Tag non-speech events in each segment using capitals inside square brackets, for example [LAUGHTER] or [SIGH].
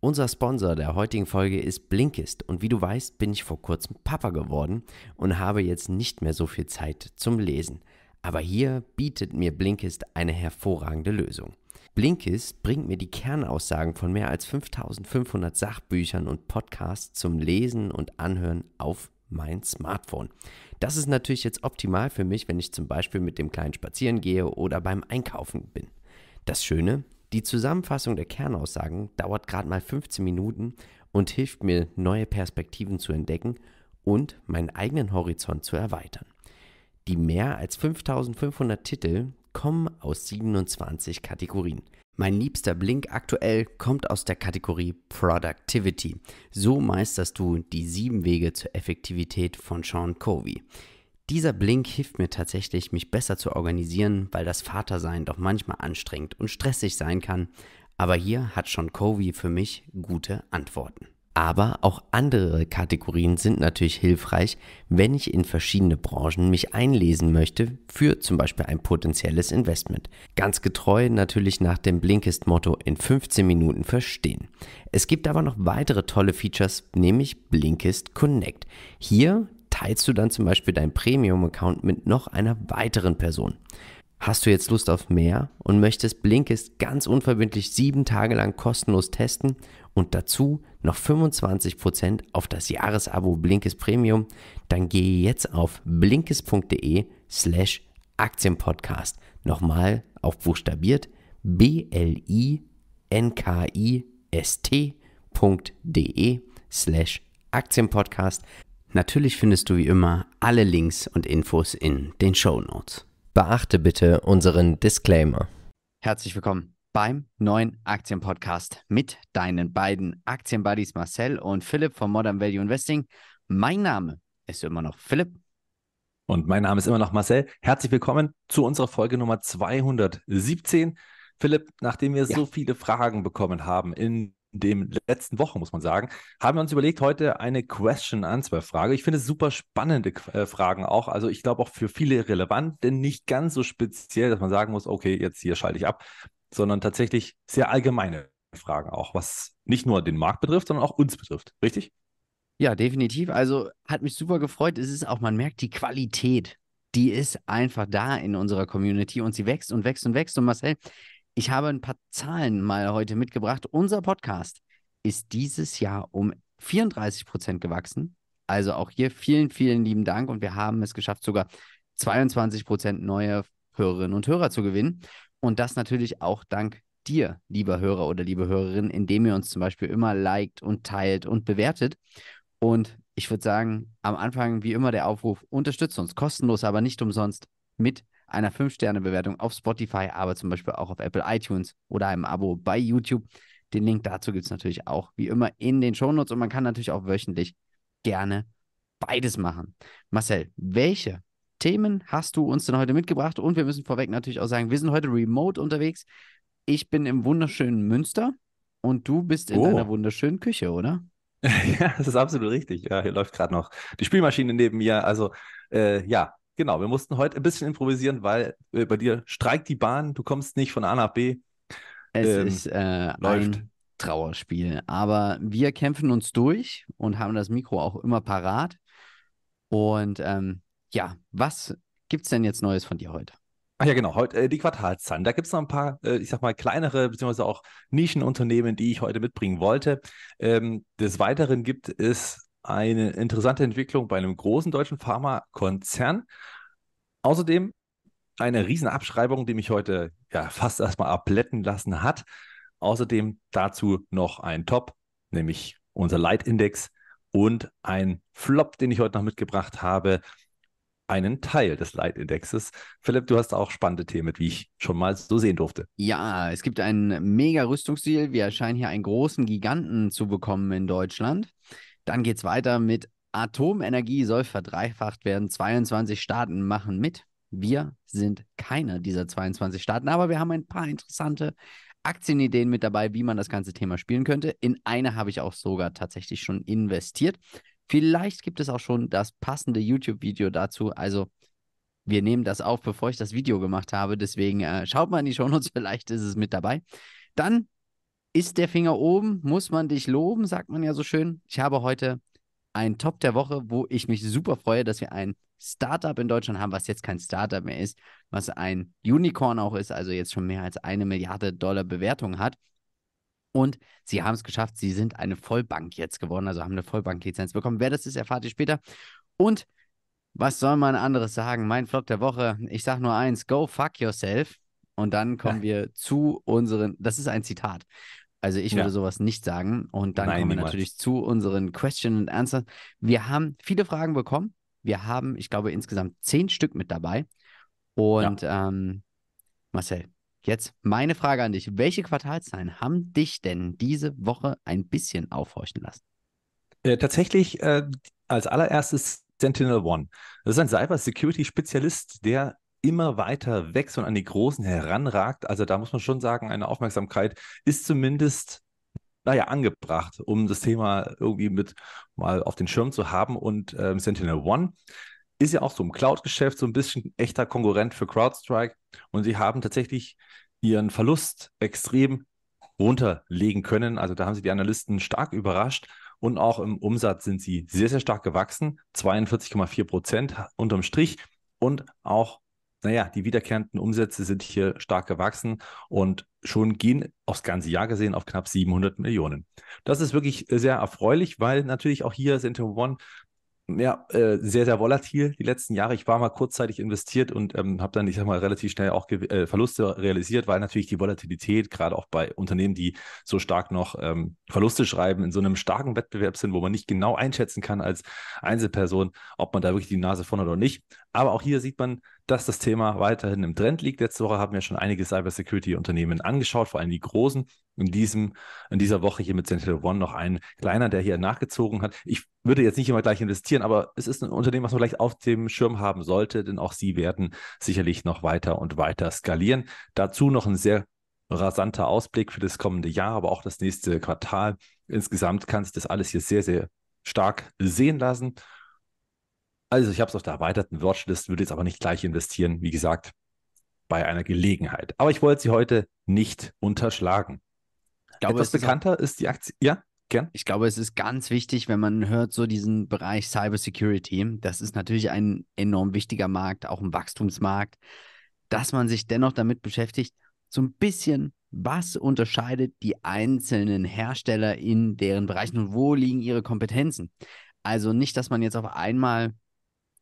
Unser Sponsor der heutigen Folge ist Blinkist und wie du weißt, bin ich vor kurzem Papa geworden und habe jetzt nicht mehr so viel Zeit zum Lesen. Aber hier bietet mir Blinkist eine hervorragende Lösung. Blinkist bringt mir die Kernaussagen von mehr als 5500 Sachbüchern und Podcasts zum Lesen und Anhören auf mein Smartphone. Das ist natürlich jetzt optimal für mich, wenn ich zum Beispiel mit dem Kleinen spazieren gehe oder beim Einkaufen bin. Das Schöne, die Zusammenfassung der Kernaussagen dauert gerade mal 15 Minuten und hilft mir, neue Perspektiven zu entdecken und meinen eigenen Horizont zu erweitern. Die mehr als 5500 Titel kommen aus 27 Kategorien. Mein liebster Blink aktuell kommt aus der Kategorie Productivity. So meisterst du die sieben Wege zur Effektivität von Sean Covey. Dieser Blink hilft mir tatsächlich, mich besser zu organisieren, weil das Vatersein doch manchmal anstrengend und stressig sein kann. Aber hier hat schon Covey für mich gute Antworten. Aber auch andere Kategorien sind natürlich hilfreich, wenn ich in verschiedene Branchen mich einlesen möchte für zum Beispiel ein potenzielles Investment. Ganz getreu natürlich nach dem Blinkist-Motto in 15 Minuten verstehen. Es gibt aber noch weitere tolle Features, nämlich Blinkist Connect. Hier teilst du dann zum Beispiel deinen Premium-Account mit noch einer weiteren Person. Hast du jetzt Lust auf mehr und möchtest Blinkist ganz unverbindlich sieben Tage lang kostenlos testen und dazu noch 25% auf das Jahresabo Blinkist Premium, dann gehe jetzt auf blinkist.de slash Aktienpodcast. Nochmal auf buchstabiert b-l-i-n-k-i-s-t.de slash Aktienpodcast. Natürlich findest du wie immer alle Links und Infos in den Show Notes. Beachte bitte unseren Disclaimer. Herzlich willkommen beim neuen Aktienpodcast mit deinen beiden Aktienbuddies Marcel und Philipp von Modern Value Investing. Mein Name ist immer noch Philipp. Und mein Name ist immer noch Marcel. Herzlich willkommen zu unserer Folge Nummer 217. Philipp, nachdem wir ja. so viele Fragen bekommen haben in den letzten Wochen, muss man sagen, haben wir uns überlegt, heute eine Question-Answer-Frage. Ich finde es super spannende äh, Fragen auch. Also ich glaube auch für viele relevant, denn nicht ganz so speziell, dass man sagen muss, okay, jetzt hier schalte ich ab, sondern tatsächlich sehr allgemeine Fragen auch, was nicht nur den Markt betrifft, sondern auch uns betrifft. Richtig? Ja, definitiv. Also hat mich super gefreut. Es ist auch, man merkt die Qualität die ist einfach da in unserer Community und sie wächst und wächst und wächst. Und Marcel, ich habe ein paar Zahlen mal heute mitgebracht. Unser Podcast ist dieses Jahr um 34 Prozent gewachsen. Also auch hier vielen, vielen lieben Dank. Und wir haben es geschafft, sogar 22 Prozent neue Hörerinnen und Hörer zu gewinnen. Und das natürlich auch dank dir, lieber Hörer oder liebe Hörerin, indem ihr uns zum Beispiel immer liked und teilt und bewertet. Und ich würde sagen, am Anfang wie immer der Aufruf, unterstützt uns kostenlos, aber nicht umsonst mit einer 5-Sterne-Bewertung auf Spotify, aber zum Beispiel auch auf Apple iTunes oder einem Abo bei YouTube. Den Link dazu gibt es natürlich auch wie immer in den Shownotes und man kann natürlich auch wöchentlich gerne beides machen. Marcel, welche Themen hast du uns denn heute mitgebracht? Und wir müssen vorweg natürlich auch sagen, wir sind heute remote unterwegs. Ich bin im wunderschönen Münster und du bist in oh. einer wunderschönen Küche, oder? [LAUGHS] Ja, das ist absolut richtig. Ja, hier läuft gerade noch die Spielmaschine neben mir. Also äh, ja, Genau, wir mussten heute ein bisschen improvisieren, weil äh, bei dir streikt die Bahn, du kommst nicht von A nach B. Es ähm, ist äh, läuft. ein Trauerspiel, aber wir kämpfen uns durch und haben das Mikro auch immer parat. Und ähm, ja, was gibt es denn jetzt Neues von dir heute? Ach ja, genau, heute äh, die Quartalszahlen. Da gibt es noch ein paar, äh, ich sag mal, kleinere beziehungsweise auch Nischenunternehmen, die ich heute mitbringen wollte. Ähm, des Weiteren gibt es eine interessante Entwicklung bei einem großen deutschen Pharmakonzern. Außerdem eine Riesenabschreibung, die mich heute ja fast erstmal abletten lassen hat. Außerdem dazu noch ein Top, nämlich unser Leitindex und ein Flop, den ich heute noch mitgebracht habe, einen Teil des Leitindexes. Philipp, du hast auch spannende Themen, wie ich schon mal so sehen durfte. Ja, es gibt einen mega Rüstungsdeal. Wir erscheinen hier einen großen Giganten zu bekommen in Deutschland. Dann geht es weiter mit Atomenergie soll verdreifacht werden. 22 Staaten machen mit. Wir sind keiner dieser 22 Staaten, aber wir haben ein paar interessante Aktienideen mit dabei, wie man das ganze Thema spielen könnte. In eine habe ich auch sogar tatsächlich schon investiert. Vielleicht gibt es auch schon das passende YouTube-Video dazu. Also wir nehmen das auf, bevor ich das Video gemacht habe. Deswegen äh, schaut mal in die Shownotes, [LAUGHS] vielleicht ist es mit dabei. Dann ist der Finger oben? Muss man dich loben, sagt man ja so schön. Ich habe heute einen Top der Woche, wo ich mich super freue, dass wir ein Startup in Deutschland haben, was jetzt kein Startup mehr ist, was ein Unicorn auch ist, also jetzt schon mehr als eine Milliarde Dollar Bewertung hat. Und sie haben es geschafft, sie sind eine Vollbank jetzt geworden, also haben eine Vollbanklizenz bekommen. Wer das ist, erfahrt ihr später. Und was soll man anderes sagen? Mein Flop der Woche, ich sage nur eins, go fuck yourself. Und dann kommen wir zu unseren, das ist ein Zitat. Also ich würde ja. sowas nicht sagen. Und dann Nein, kommen wir natürlich zu unseren Question and Answers. Wir haben viele Fragen bekommen. Wir haben, ich glaube, insgesamt zehn Stück mit dabei. Und ja. ähm, Marcel, jetzt meine Frage an dich. Welche Quartalszahlen haben dich denn diese Woche ein bisschen aufhorchen lassen? Äh, tatsächlich äh, als allererstes Sentinel One. Das ist ein Cyber-Security-Spezialist, der immer weiter wächst und an die Großen heranragt. Also da muss man schon sagen, eine Aufmerksamkeit ist zumindest, naja, angebracht, um das Thema irgendwie mit mal auf den Schirm zu haben. Und ähm, Sentinel One ist ja auch so im Cloud-Geschäft so ein bisschen echter Konkurrent für CrowdStrike. Und sie haben tatsächlich ihren Verlust extrem runterlegen können. Also da haben sie die Analysten stark überrascht. Und auch im Umsatz sind sie sehr, sehr stark gewachsen. 42,4 Prozent unterm Strich und auch naja, die wiederkehrenden Umsätze sind hier stark gewachsen und schon gehen aufs ganze Jahr gesehen auf knapp 700 Millionen. Das ist wirklich sehr erfreulich, weil natürlich auch hier Centum One ja, äh, sehr, sehr volatil die letzten Jahre. Ich war mal kurzzeitig investiert und ähm, habe dann, ich sag mal, relativ schnell auch Ge äh, Verluste realisiert, weil natürlich die Volatilität, gerade auch bei Unternehmen, die so stark noch ähm, Verluste schreiben, in so einem starken Wettbewerb sind, wo man nicht genau einschätzen kann als Einzelperson, ob man da wirklich die Nase vorne oder nicht. Aber auch hier sieht man, dass das Thema weiterhin im Trend liegt. Letzte Woche haben wir schon einige Cybersecurity-Unternehmen angeschaut, vor allem die großen. In, diesem, in dieser Woche hier mit Sentinel One noch ein kleiner, der hier nachgezogen hat. Ich würde jetzt nicht immer gleich investieren, aber es ist ein Unternehmen, was man vielleicht auf dem Schirm haben sollte, denn auch sie werden sicherlich noch weiter und weiter skalieren. Dazu noch ein sehr rasanter Ausblick für das kommende Jahr, aber auch das nächste Quartal. Insgesamt kann sich das alles hier sehr, sehr stark sehen lassen. Also ich habe es auf der erweiterten Watchlist, würde jetzt aber nicht gleich investieren, wie gesagt, bei einer Gelegenheit. Aber ich wollte sie heute nicht unterschlagen. Ich glaube, Etwas bekannter ist die Aktie. Ja, gern. Ich glaube, es ist ganz wichtig, wenn man hört, so diesen Bereich Cybersecurity. Das ist natürlich ein enorm wichtiger Markt, auch ein Wachstumsmarkt, dass man sich dennoch damit beschäftigt, so ein bisschen, was unterscheidet die einzelnen Hersteller in deren Bereichen und wo liegen ihre Kompetenzen? Also nicht, dass man jetzt auf einmal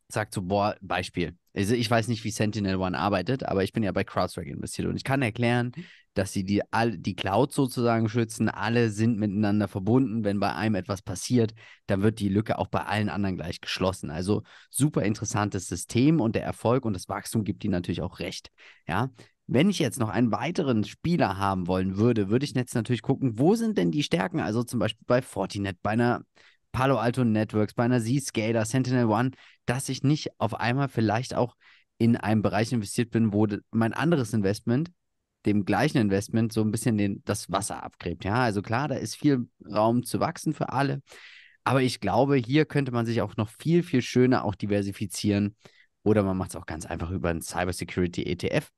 sagt so, boah, Beispiel. Also ich weiß nicht, wie Sentinel One arbeitet, aber ich bin ja bei CrowdStrike investiert und ich kann erklären, dass sie die, all, die Cloud sozusagen schützen. Alle sind miteinander verbunden. Wenn bei einem etwas passiert, dann wird die Lücke auch bei allen anderen gleich geschlossen. Also super interessantes System und der Erfolg und das Wachstum gibt ihnen natürlich auch recht. Ja, wenn ich jetzt noch einen weiteren Spieler haben wollen würde, würde ich jetzt natürlich gucken, wo sind denn die Stärken? Also zum Beispiel bei Fortinet, bei einer Palo Alto Networks, bei einer Zscaler, Sentinel One, dass ich nicht auf einmal vielleicht auch in einem Bereich investiert bin, wo mein anderes Investment dem gleichen Investment so ein bisschen den, das Wasser abgräbt. Ja, also klar, da ist viel Raum zu wachsen für alle. Aber ich glaube, hier könnte man sich auch noch viel, viel schöner auch diversifizieren. Oder man macht es auch ganz einfach über einen Cybersecurity ETF.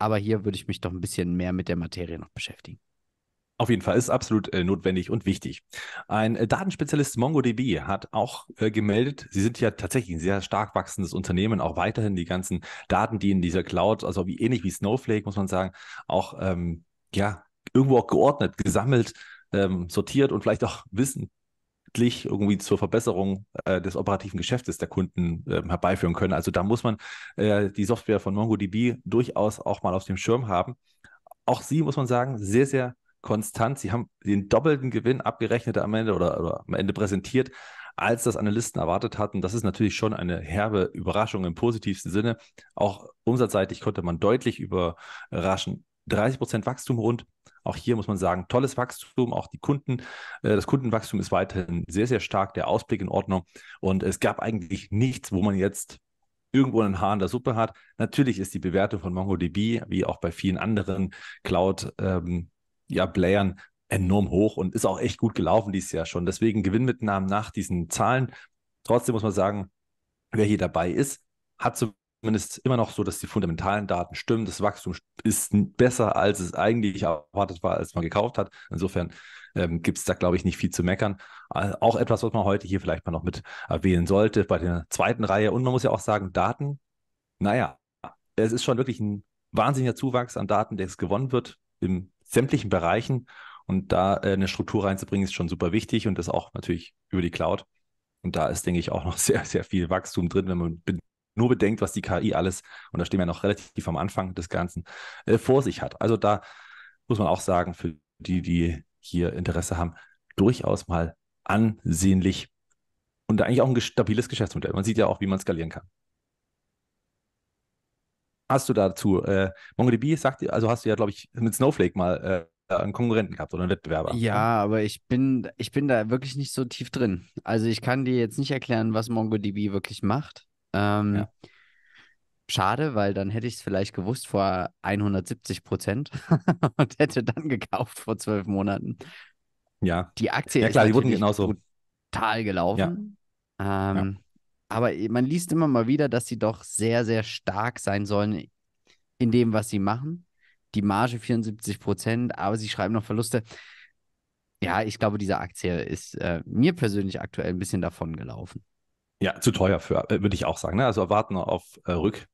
Aber hier würde ich mich doch ein bisschen mehr mit der Materie noch beschäftigen. Auf jeden Fall ist absolut äh, notwendig und wichtig. Ein äh, Datenspezialist MongoDB hat auch äh, gemeldet, sie sind ja tatsächlich ein sehr stark wachsendes Unternehmen, auch weiterhin die ganzen Daten, die in dieser Cloud, also wie ähnlich wie Snowflake, muss man sagen, auch ähm, ja, irgendwo auch geordnet, gesammelt, ähm, sortiert und vielleicht auch wissentlich irgendwie zur Verbesserung äh, des operativen Geschäftes der Kunden äh, herbeiführen können. Also da muss man äh, die Software von MongoDB durchaus auch mal auf dem Schirm haben. Auch sie, muss man sagen, sehr, sehr konstant. Sie haben den doppelten Gewinn abgerechnet am Ende oder, oder am Ende präsentiert, als das Analysten erwartet hatten. Das ist natürlich schon eine herbe Überraschung im positivsten Sinne. Auch umsatzseitig konnte man deutlich überraschen. 30 Prozent Wachstum rund. Auch hier muss man sagen, tolles Wachstum. Auch die Kunden, äh, das Kundenwachstum ist weiterhin sehr, sehr stark. Der Ausblick in Ordnung. Und es gab eigentlich nichts, wo man jetzt irgendwo einen Haar in der Suppe hat. Natürlich ist die Bewertung von MongoDB, wie auch bei vielen anderen Cloud, ähm, ja, Playern enorm hoch und ist auch echt gut gelaufen dieses Jahr schon. Deswegen Gewinnmitnahmen nach diesen Zahlen. Trotzdem muss man sagen, wer hier dabei ist, hat zumindest immer noch so, dass die fundamentalen Daten stimmen. Das Wachstum ist besser, als es eigentlich erwartet war, als man gekauft hat. Insofern ähm, gibt es da, glaube ich, nicht viel zu meckern. Äh, auch etwas, was man heute hier vielleicht mal noch mit erwähnen sollte bei der zweiten Reihe. Und man muss ja auch sagen, Daten, naja, es ist schon wirklich ein wahnsinniger Zuwachs an Daten, der jetzt gewonnen wird im sämtlichen Bereichen. Und da äh, eine Struktur reinzubringen, ist schon super wichtig und das auch natürlich über die Cloud. Und da ist, denke ich, auch noch [LAUGHS] sehr, sehr viel Wachstum drin, wenn man be nur bedenkt, was die KI alles, und da stehen wir noch relativ am Anfang des Ganzen, äh, vor sich hat. Also da muss man auch sagen, für die, die hier Interesse haben, durchaus mal ansehnlich und eigentlich auch ein stabiles Geschäftsmodell. Man sieht ja auch, wie man skalieren kann hast du dazu? Äh, MongoDB sagt dir, also hast du ja, glaube ich, mit Snowflake mal äh, einen Konkurrenten gehabt oder einen Wettbewerber. Ja, aber ich bin, ich bin da wirklich nicht so tief drin. Also ich kann dir jetzt nicht erklären, was MongoDB wirklich macht. Ähm, ja. Schade, weil dann hätte ich es vielleicht gewusst vor 170 Prozent [LAUGHS] und hätte dann gekauft vor zwölf Monaten. Ja. Die Aktie ja, klar, ist die wurden genauso. brutal gelaufen. Ja. Ähm, ja aber man liest immer mal wieder, dass sie doch sehr, sehr stark sein sollen in dem, was sie machen. Die Marge 74 Prozent, aber sie schreiben noch Verluste. Ja, ich glaube, diese Aktie ist äh, mir persönlich aktuell ein bisschen davon gelaufen. Ja, zu teuer für, äh, würde ich auch sagen. Ne? Also erwarten auf äh, Rück.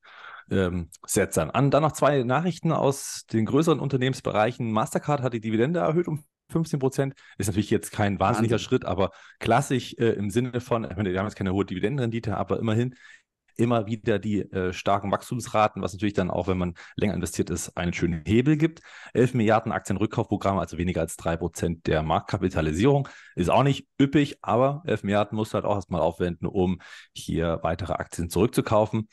Ähm, an. Dann noch zwei Nachrichten aus den größeren Unternehmensbereichen. Mastercard hat die Dividende erhöht um 15 Prozent. Ist natürlich jetzt kein wahnsinniger Wahnsinn. Schritt, aber klassisch äh, im Sinne von, ich meine, wir haben jetzt keine hohe Dividendenrendite, aber immerhin immer wieder die äh, starken Wachstumsraten, was natürlich dann auch, wenn man länger investiert ist, einen schönen Hebel gibt. 11 Milliarden Aktienrückkaufprogramme, also weniger als 3% Prozent der Marktkapitalisierung, ist auch nicht üppig, aber 11 Milliarden musst du halt auch erstmal aufwenden, um hier weitere Aktien zurückzukaufen.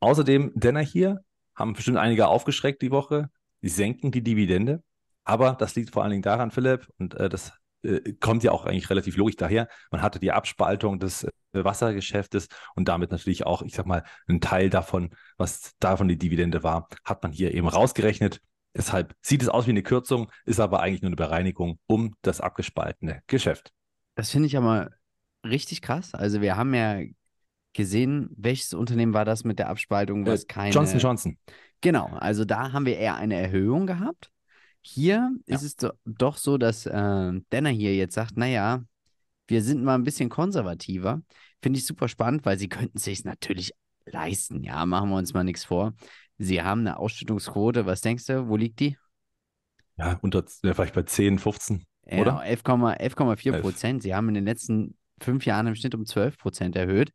Außerdem, Denner hier, haben bestimmt einige aufgeschreckt die Woche, sie senken die Dividende. Aber das liegt vor allen Dingen daran, Philipp, und äh, das äh, kommt ja auch eigentlich relativ logisch daher, man hatte die Abspaltung des äh, Wassergeschäftes und damit natürlich auch, ich sag mal, einen Teil davon, was davon die Dividende war, hat man hier eben rausgerechnet. Deshalb sieht es aus wie eine Kürzung, ist aber eigentlich nur eine Bereinigung um das abgespaltene Geschäft. Das finde ich aber richtig krass. Also wir haben ja gesehen, welches Unternehmen war das mit der Abspaltung, was äh, keine... Johnson Johnson. Genau, also da haben wir eher eine Erhöhung gehabt. Hier ja. ist es doch so, dass äh, Denner hier jetzt sagt, naja, wir sind mal ein bisschen konservativer. Finde ich super spannend, weil sie könnten sich natürlich leisten. Ja, machen wir uns mal nichts vor. Sie haben eine Ausschüttungsquote, was denkst du, wo liegt die? Ja, unter, vielleicht bei 10, 15, ja, oder? 11,4 Prozent. Sie haben in den letzten fünf Jahren im Schnitt um 12 Prozent erhöht.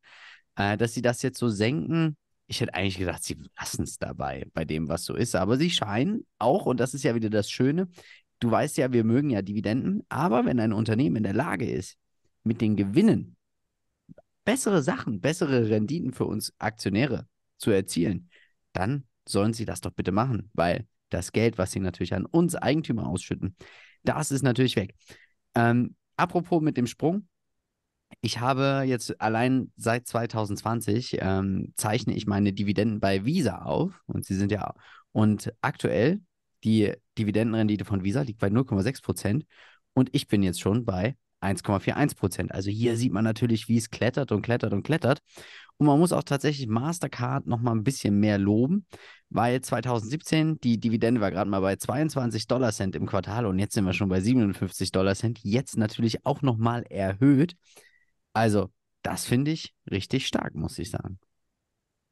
Äh, dass sie das jetzt so senken, ich hätte eigentlich gedacht, sie lassen es dabei, bei dem, was so ist. Aber sie scheinen auch, und das ist ja wieder das Schöne, du weißt ja, wir mögen ja Dividenden, aber wenn ein Unternehmen in der Lage ist, mit den Gewinnen bessere Sachen, bessere Renditen für uns Aktionäre zu erzielen, dann sollen sie das doch bitte machen, weil das Geld, was sie natürlich an uns Eigentümer ausschütten, das ist natürlich weg. Ähm, apropos mit dem Sprung, ich habe jetzt allein seit 2020 ähm, zeichne ich meine Dividenden bei Visa auf und sie sind ja und aktuell die Dividendenrendite von Visa liegt bei 0,6 Prozent und ich bin jetzt schon bei 1,41 Prozent. Also hier sieht man natürlich, wie es klettert und klettert und klettert. Und man muss auch tatsächlich Mastercard noch mal ein bisschen mehr loben, weil 2017 die Dividende war gerade mal bei 22 Dollar Cent im Quartal und jetzt sind wir schon bei 57 Dollar Cent. Jetzt natürlich auch noch mal erhöht. Also, das finde ich richtig stark, muss ich sagen.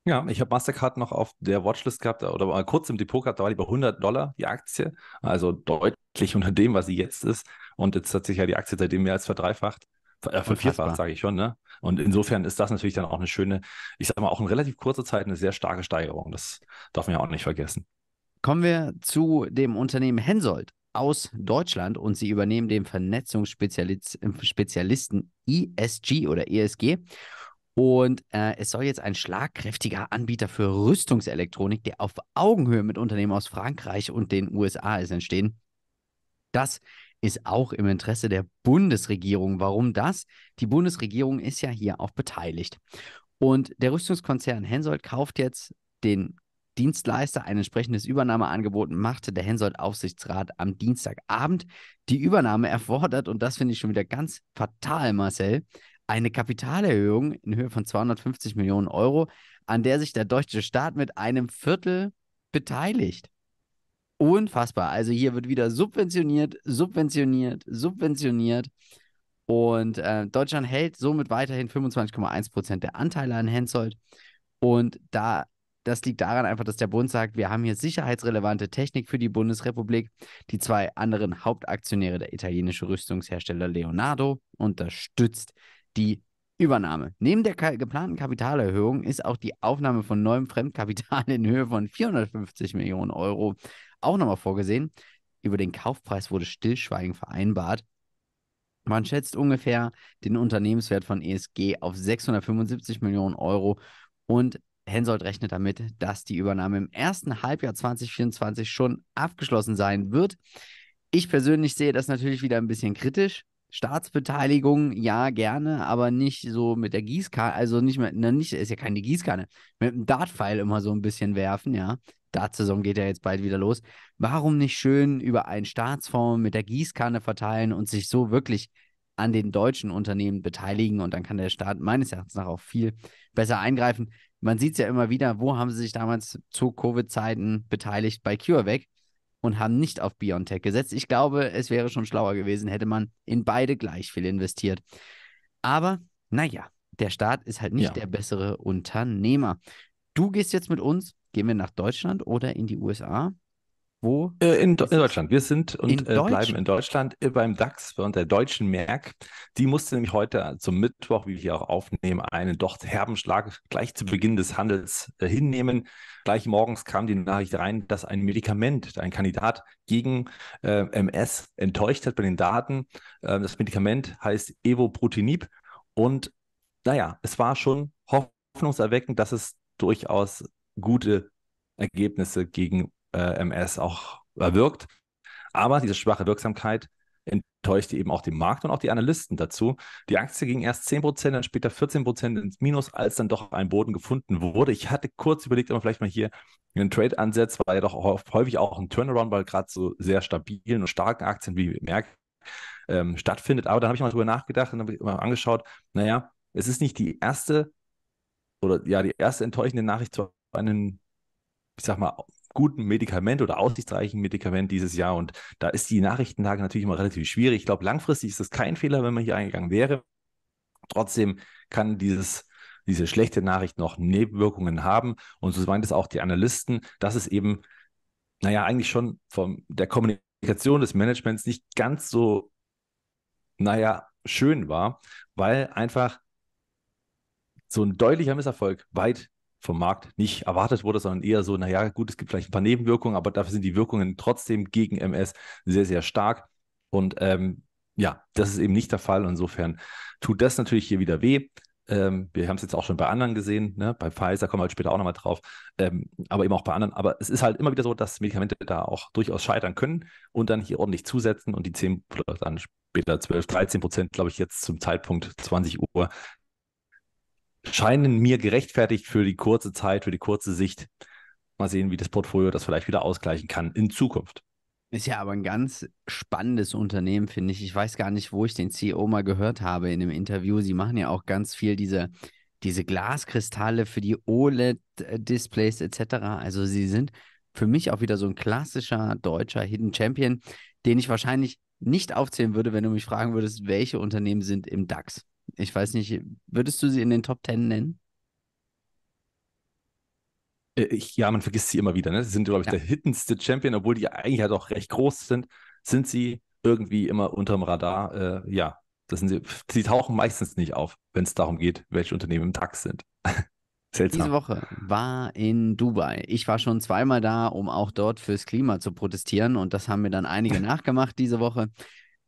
Ja, ich habe Mastercard noch auf der Watchlist gehabt oder kurz im Depot gehabt, da war die bei 100 Dollar, die Aktie. Also deutlich unter dem, was sie jetzt ist. Und jetzt hat sich ja die Aktie seitdem mehr als verdreifacht. Äh, vervierfacht, sage ich schon, ne? Und insofern ist das natürlich dann auch eine schöne, ich sage mal, auch in relativ kurzer Zeit eine sehr starke Steigerung. Das darf man ja auch nicht vergessen. Kommen wir zu dem Unternehmen Hensoldt aus Deutschland und sie übernehmen den Vernetzungsspezialisten äh, ESG oder ESG. Und äh, es soll jetzt ein schlagkräftiger Anbieter für Rüstungselektronik, der auf Augenhöhe mit Unternehmen aus Frankreich und den USA ist, entstehen. Das ist auch im Interesse der Bundesregierung. Warum das? Die Bundesregierung ist ja hier auch beteiligt. Und der Rüstungskonzern Hensoldt kauft jetzt den Dienstleister ein entsprechendes Übernahmeangebot machte der Hensoldt Aufsichtsrat am Dienstagabend. Die Übernahme erfordert, und das finde ich schon wieder ganz fatal, Marcel, eine Kapitalerhöhung in Höhe von 250 Millionen Euro, an der sich der deutsche Staat mit einem Viertel beteiligt. Unfassbar. Also hier wird wieder subventioniert, subventioniert, subventioniert. Und äh, Deutschland hält somit weiterhin 25,1 Prozent der Anteile an Hensoldt. Und da das liegt daran einfach, dass der Bund sagt, wir haben hier sicherheitsrelevante Technik für die Bundesrepublik. Die zwei anderen Hauptaktionäre, der italienische Rüstungshersteller Leonardo, unterstützt die Übernahme. Neben der geplanten Kapitalerhöhung ist auch die Aufnahme von neuem Fremdkapital in Höhe von 450 Millionen Euro auch nochmal vorgesehen. Über den Kaufpreis wurde Stillschweigen vereinbart. Man schätzt ungefähr den Unternehmenswert von ESG auf 675 Millionen Euro und Hensoldt rechnet damit, dass die Übernahme im ersten Halbjahr 2024 schon abgeschlossen sein wird. Ich persönlich sehe das natürlich wieder ein bisschen kritisch. Staatsbeteiligung, ja, gerne, aber nicht so mit der Gießkanne, also nicht mehr, na, nicht, ist ja keine Gießkanne, mit dem Dartpfeil immer so ein bisschen werfen, ja. Dartsaison geht ja jetzt bald wieder los. Warum nicht schön über einen Staatsfonds mit der Gießkanne verteilen und sich so wirklich an den deutschen Unternehmen beteiligen und dann kann der Staat meines Erachtens nach auch viel besser eingreifen. Man sieht es ja immer wieder, wo haben sie sich damals zu Covid-Zeiten beteiligt bei CureVac und haben nicht auf BioNTech gesetzt. Ich glaube, es wäre schon schlauer gewesen, hätte man in beide gleich viel investiert. Aber naja, der Staat ist halt nicht ja. der bessere Unternehmer. Du gehst jetzt mit uns, gehen wir nach Deutschland oder in die USA? Wo? Äh, in, in, Deutschland. Wir sind und in äh, bleiben in Deutschland äh, beim DAX und der deutschen Merck. Die musste nämlich heute zum Mittwoch, wie wir hier auch aufnehmen, einen doch herben Schlag gleich zu mhm. Beginn des Handels äh, hinnehmen. Gleich morgens kam die Nachricht rein, dass ein Medikament, ein Kandidat gegen äh, MS enttäuscht hat bei den Daten. Ähm, das Medikament heißt Evoprotinib und naja, es war schon hoffnungserweckend, dass es durchaus gute Ergebnisse gegen äh, MS auch erwirkt. Aber diese schwache Wirksamkeit enttäuschte eben auch den Markt und auch die Analysten dazu. Die Aktie ging erst 10%, dann später 14% ins Minus, als dann doch ein Boden gefunden wurde. Ich hatte kurz überlegt, ob man vielleicht mal hier einen Trade ansetzt, weil ja doch häufig auch ein Turnaround weil gerade so sehr stabilen und starken Aktien wie Merck ähm, stattfindet. Aber dann habe ich mal drüber nachgedacht und habe mal angeschaut, naja, es ist nicht die erste oder ja, die erste enttäuschende Nachricht zu einem, ich sag mal, guten Medikament oder aussichtsreichen Medikament dieses Jahr. Und da ist die Nachrichtenlage natürlich immer relativ schwierig. Ich glaube, langfristig ist das kein Fehler, wenn man hier eingegangen wäre. Trotzdem kann dieses diese schlechte Nachricht noch Nebenwirkungen haben. Und so meint es auch die Analysten, dass es eben, naja, eigentlich schon von der Kommunikation des Managements nicht ganz so, naja, schön war, weil einfach so ein deutlicher Misserfolg weit vom Markt nicht erwartet wurde, sondern eher so, naja, gut, es gibt vielleicht ein paar Nebenwirkungen, aber dafür sind die Wirkungen trotzdem gegen MS sehr, sehr stark. Und ähm, ja, das ist eben nicht der Fall. Insofern tut das natürlich hier wieder weh. Ähm, wir haben es jetzt auch schon bei anderen gesehen, ne? bei Pfizer kommen wir halt später auch nochmal drauf, ähm, aber eben auch bei anderen. Aber es ist halt immer wieder so, dass Medikamente da auch durchaus scheitern können und dann hier ordentlich zusetzen und die 10 oder dann später 12, 13 Prozent, glaube ich, jetzt zum Zeitpunkt 20 Uhr scheinen mir gerechtfertigt für die kurze Zeit, für die kurze Sicht. Mal sehen, wie das Portfolio das vielleicht wieder ausgleichen kann in Zukunft. Ist ja aber ein ganz spannendes Unternehmen, finde ich. Ich weiß gar nicht, wo ich den CEO mal gehört habe in einem Interview. Sie machen ja auch ganz viel diese, diese Glaskristalle für die OLED-Displays etc. Also sie sind für mich auch wieder so ein klassischer deutscher Hidden Champion, den ich wahrscheinlich nicht aufzählen würde, wenn du mich fragen würdest, welche Unternehmen sind im DAX. Ich weiß nicht, würdest du sie in den Top Ten nennen? Äh, ich, ja, man vergisst sie immer wieder. Ne? Sie sind, glaube ich, ja. der hittenste Champion, obwohl die eigentlich ja halt doch recht groß sind, sind sie irgendwie immer unterm Radar. Äh, ja, das sind sie, sie tauchen meistens nicht auf, wenn es darum geht, welche Unternehmen im DAX sind. [LAUGHS] Seltsam. Diese Woche war in Dubai. Ich war schon zweimal da, um auch dort fürs Klima zu protestieren und das haben mir dann einige [LAUGHS] nachgemacht diese Woche.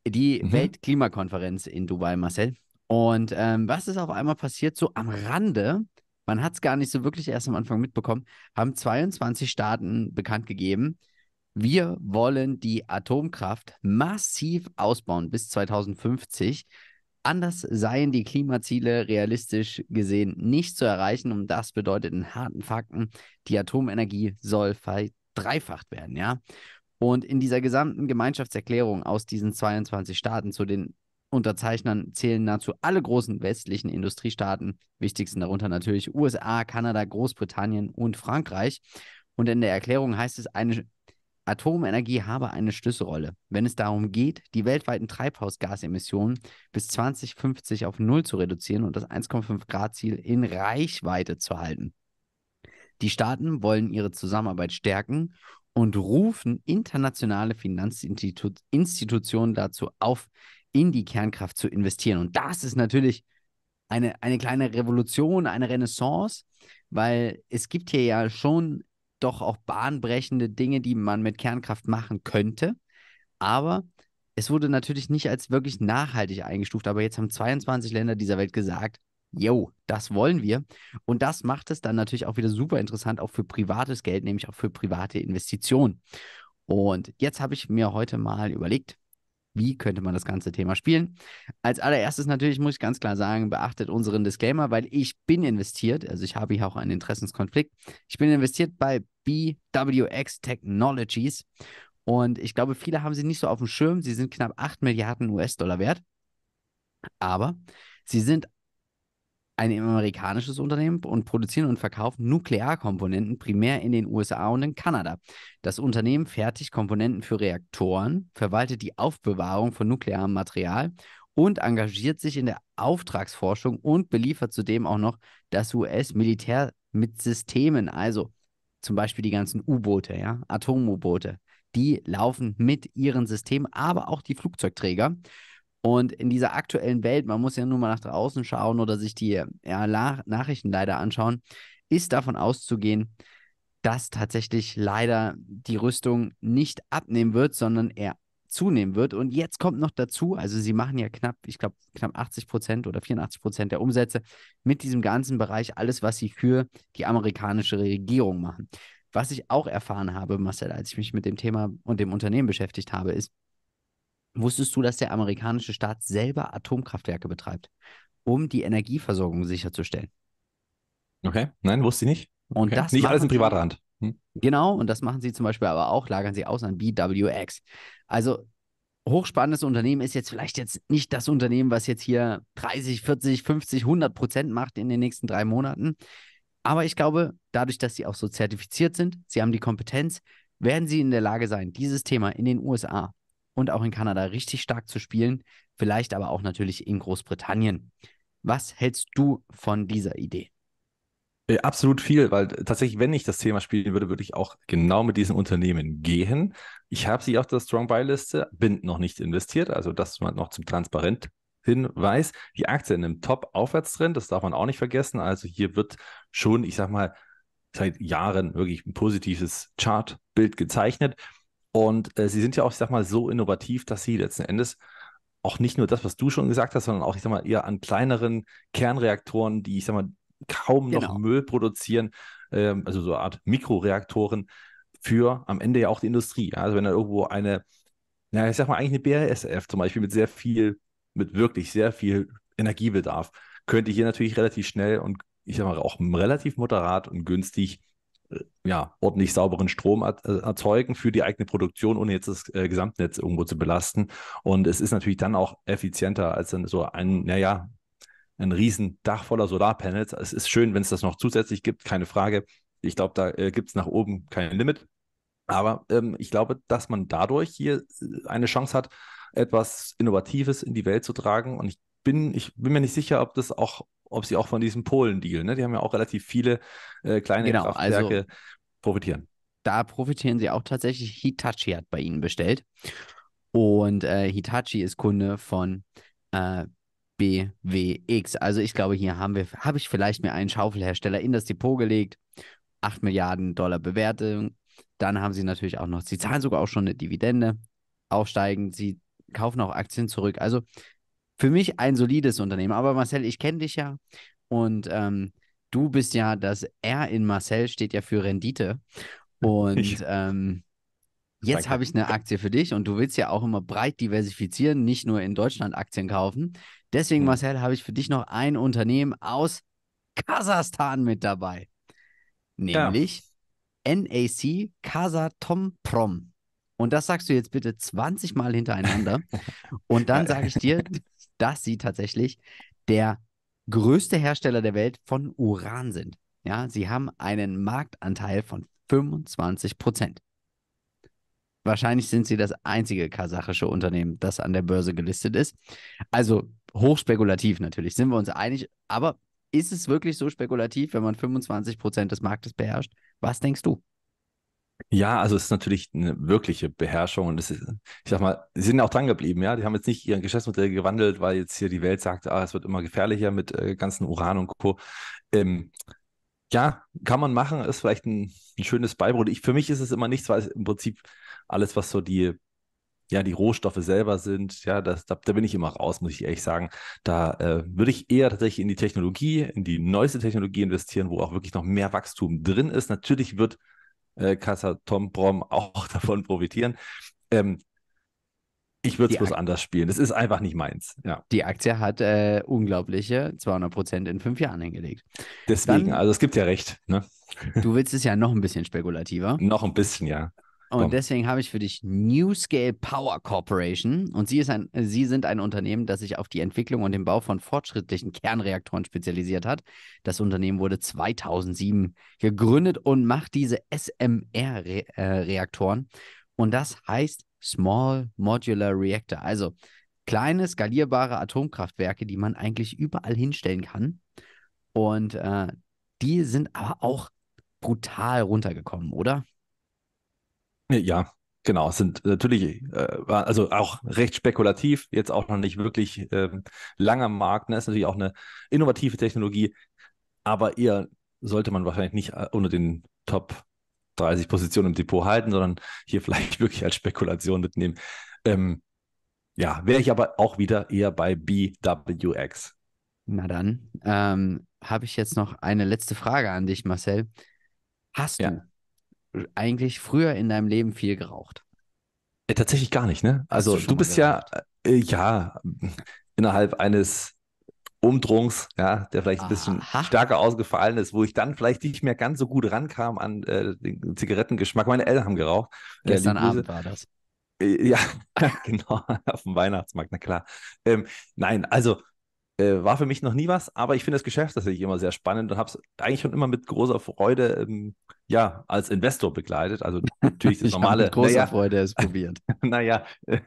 Die mhm. Weltklimakonferenz in Dubai, Marcel, und ähm, was ist auf einmal passiert? So am Rande, man hat es gar nicht so wirklich erst am Anfang mitbekommen, haben 22 Staaten bekannt gegeben, wir wollen die Atomkraft massiv ausbauen bis 2050. Anders seien die Klimaziele realistisch gesehen nicht zu erreichen und das bedeutet in harten Fakten, die Atomenergie soll verdreifacht werden, ja. Und in dieser gesamten Gemeinschaftserklärung aus diesen 22 Staaten zu den Unterzeichnern zählen nahezu alle großen westlichen Industriestaaten, wichtigsten darunter natürlich USA, Kanada, Großbritannien und Frankreich. Und in der Erklärung heißt es, eine Atomenergie habe eine Schlüsselrolle, wenn es darum geht, die weltweiten Treibhausgasemissionen bis 2050 auf Null zu reduzieren und das 1,5 Grad Ziel in Reichweite zu halten. Die Staaten wollen ihre Zusammenarbeit stärken und rufen internationale Finanzinstitutionen dazu auf, in die Kernkraft zu investieren. Und das ist natürlich eine, eine kleine Revolution, eine Renaissance, weil es gibt hier ja schon doch auch bahnbrechende Dinge, die man mit Kernkraft machen könnte. Aber es wurde natürlich nicht als wirklich nachhaltig eingestuft. Aber jetzt haben 22 Länder dieser Welt gesagt, yo, das wollen wir. Und das macht es dann natürlich auch wieder super interessant, auch für privates Geld, nämlich auch für private Investitionen. Und jetzt habe ich mir heute mal überlegt, wie könnte man das ganze Thema spielen. Als allererstes natürlich muss ich ganz klar sagen, beachtet unseren Disclaimer, weil ich bin investiert, also ich habe hier auch einen Interessenskonflikt. Ich bin investiert bei BWX Technologies und ich glaube, viele haben sie nicht so auf dem Schirm. Sie sind knapp 8 Milliarden US-Dollar wert, aber sie sind ein amerikanisches Unternehmen und produzieren und verkaufen Nuklearkomponenten primär in den USA und in Kanada. Das Unternehmen fertigt Komponenten für Reaktoren, verwaltet die Aufbewahrung von nuklearem Material und engagiert sich in der Auftragsforschung und beliefert zudem auch noch das US-Militär mit Systemen, also zum Beispiel die ganzen U-Boote, ja, Atom-U-Boote. Die laufen mit ihren Systemen, aber auch die Flugzeugträger. Und in dieser aktuellen Welt, man muss ja nur mal nach draußen schauen oder sich die ja, Nachrichten leider anschauen, ist davon auszugehen, dass tatsächlich leider die Rüstung nicht abnehmen wird, sondern eher zunehmen wird. Und jetzt kommt noch dazu, also sie machen ja knapp, ich glaube, knapp 80 Prozent oder 84 Prozent der Umsätze mit diesem ganzen Bereich, alles, was sie für die amerikanische Regierung machen. Was ich auch erfahren habe, Marcel, als ich mich mit dem Thema und dem Unternehmen beschäftigt habe, ist, Wusstest du, dass der amerikanische Staat selber Atomkraftwerke betreibt, um die Energieversorgung sicherzustellen? Okay, nein, wusste ich nicht. Okay. das nicht alles in privater Hand. Hm. Genau, und das machen sie zum Beispiel aber auch, lagern sie aus an BWX. Also hochspannendes Unternehmen ist jetzt vielleicht jetzt nicht das Unternehmen, was jetzt hier 30, 40, 50, 100 Prozent macht in den nächsten drei Monaten. Aber ich glaube, dadurch, dass sie auch so zertifiziert sind, sie haben die Kompetenz, werden sie in der Lage sein, dieses Thema in den USA und auch in Kanada richtig stark zu spielen, vielleicht aber auch natürlich in Großbritannien. Was hältst du von dieser Idee? Äh, absolut viel, weil tatsächlich, wenn ich das Thema spielen würde, würde ich auch genau mit diesen Unternehmen gehen. Ich habe sie auf der Strong Buy Liste, bin noch nicht investiert, also das mal noch zum Transparent hinweis. Die Aktie in einem Top-Aufwärtstrend, das darf man auch nicht vergessen. Also hier wird schon, ich sag mal, seit Jahren wirklich ein positives Chartbild gezeichnet. Und äh, sie sind ja auch, ich sag mal, so innovativ, dass sie letzten Endes auch nicht nur das, was du schon gesagt hast, sondern auch, ich sag mal, eher an kleineren Kernreaktoren, die, ich sag mal, kaum noch genau. Müll produzieren, ähm, also so eine Art Mikroreaktoren für am Ende ja auch die Industrie. Also wenn da irgendwo eine, na, ich sag mal, eigentlich eine BASF zum Beispiel mit sehr viel, mit wirklich sehr viel Energiebedarf, könnte hier natürlich relativ schnell und ich sag mal auch relativ moderat und günstig ja, ordentlich sauberen Strom äh, erzeugen für die eigene Produktion, ohne jetzt das äh, Gesamtnetz irgendwo zu belasten. Und es ist natürlich dann auch effizienter als dann so ein, naja, ein riesen Dach voller Solarpanels. Es ist schön, wenn es das noch zusätzlich gibt, keine Frage. Ich glaube, da äh, gibt es nach oben kein Limit. Aber ähm, ich glaube, dass man dadurch hier äh, eine Chance hat, etwas Innovatives in die Welt zu tragen. Und ich bin, ich bin mir nicht sicher, ob das auch ob sie auch von diesem Polen-Deal, ne? die haben ja auch relativ viele äh, kleine genau, Kraftwerke also, profitieren. Da profitieren sie auch tatsächlich. Hitachi hat bei ihnen bestellt. Und äh, Hitachi ist Kunde von äh, BWX. Also ich glaube, hier haben wir, habe ich vielleicht mir einen Schaufelhersteller in das Depot gelegt. 8 Milliarden Dollar Bewertung. Dann haben sie natürlich auch noch, sie zahlen sogar auch schon eine Dividende. Aufsteigen, sie kaufen auch Aktien zurück. Also für mich ein solides Unternehmen. Aber Marcel, ich kenne dich ja und ähm, du bist ja, das R in Marcel steht ja für Rendite. [LAUGHS] Und ähm, jetzt habe ich eine Aktie für dich und du willst ja auch immer breit diversifizieren, nicht nur in Deutschland Aktien kaufen. Deswegen, hm. Marcel, habe ich für dich noch ein Unternehmen aus Kasachstan mit dabei. Nämlich ja. NAC Kasatomprom. Und das sagst du jetzt bitte 20 Mal hintereinander. [LAUGHS] und dann sage ich dir, dass sie tatsächlich der größte Hersteller der Welt von Uran sind. Ja, sie haben einen Marktanteil von 25 Prozent. Wahrscheinlich sind sie das einzige kasachische Unternehmen, das an der Börse gelistet ist. Also hochspekulativ natürlich, sind wir uns einig. Aber ist es wirklich so spekulativ, wenn man 25 Prozent des Marktes beherrscht? Was denkst du? Ja, also es ist natürlich eine wirkliche Beherrschung und es ist, ich sag mal, sie sind auch dran geblieben, ja. Die haben jetzt nicht ihr Geschäftsmodell gewandelt, weil jetzt hier die Welt sagt, ah, es wird immer gefährlicher mit äh, ganzen Uran und Co. Ähm, ja, kann man machen, ist vielleicht ein, ein schönes Beibrot. Ich, für mich ist es immer nichts, weil es im Prinzip alles, was so die, ja, die Rohstoffe selber sind, ja, das, da, da bin ich immer raus, muss ich ehrlich sagen. Da äh, würde ich eher tatsächlich in die Technologie, in die neueste Technologie investieren, wo auch wirklich noch mehr Wachstum drin ist. Natürlich wird äh, Kassa Brom auch [LAUGHS] davon profitieren. Ähm, ich würde es bloß anders spielen. Das ist einfach nicht meins. Ja. Die Aktie hat äh, unglaubliche 200 Prozent in fünf Jahren hingelegt. Deswegen, Dann, also es gibt ja recht. Ne? Du willst es ja noch ein bisschen spekulativer. [LAUGHS] noch ein bisschen, ja. Und Komm. deswegen habe ich für dich New Scale Power Corporation. Und sie, ist ein, sie sind ein Unternehmen, das sich auf die Entwicklung und den Bau von fortschrittlichen Kernreaktoren spezialisiert hat. Das Unternehmen wurde 2007 gegründet und macht diese SMR-Reaktoren. Äh, und das heißt Small Modular Reactor. Also kleine, skalierbare Atomkraftwerke, die man eigentlich überall hinstellen kann. Und äh, die sind aber auch brutal runtergekommen, oder? Ja, Genau, Es sind natürlich, äh, also auch recht spekulativ, jetzt auch noch nicht wirklich ähm, lang am Markt. Ne? Ist natürlich auch eine innovative Technologie, aber eher sollte man wahrscheinlich nicht äh, unter den Top 30 Positionen im Depot halten, sondern hier [LAUGHS] vielleicht wirklich als Spekulation mitnehmen. Ähm, ja, wäre ich aber auch wieder eher bei BWX. Na dann, ähm, habe ich jetzt noch eine letzte Frage an dich, Marcel. Hast ja. du eigentlich früher in deinem Leben viel geraucht? Äh, tatsächlich gar nicht, ne? Also du, du bist geraucht? ja, äh, äh, ja, innerhalb eines Umdrungs, ja, der vielleicht ein bisschen Aha. stärker ausgefallen ist, wo ich dann vielleicht nicht mehr ganz so gut rankam an äh, den Zigarettengeschmack. Meine Eltern haben geraucht. Äh, Gestern äh, Abend war das. [LAUGHS] ja, genau, [LAUGHS] auf dem Weihnachtsmarkt, na klar. Ähm, nein, also war für mich noch nie was, aber ich finde das Geschäft tatsächlich immer sehr spannend und habe es eigentlich schon immer mit großer Freude ähm, ja, als Investor begleitet. Also natürlich [LAUGHS] das normale. Ich großer naja, Freude es [LAUGHS] probiert. naja, [LAUGHS]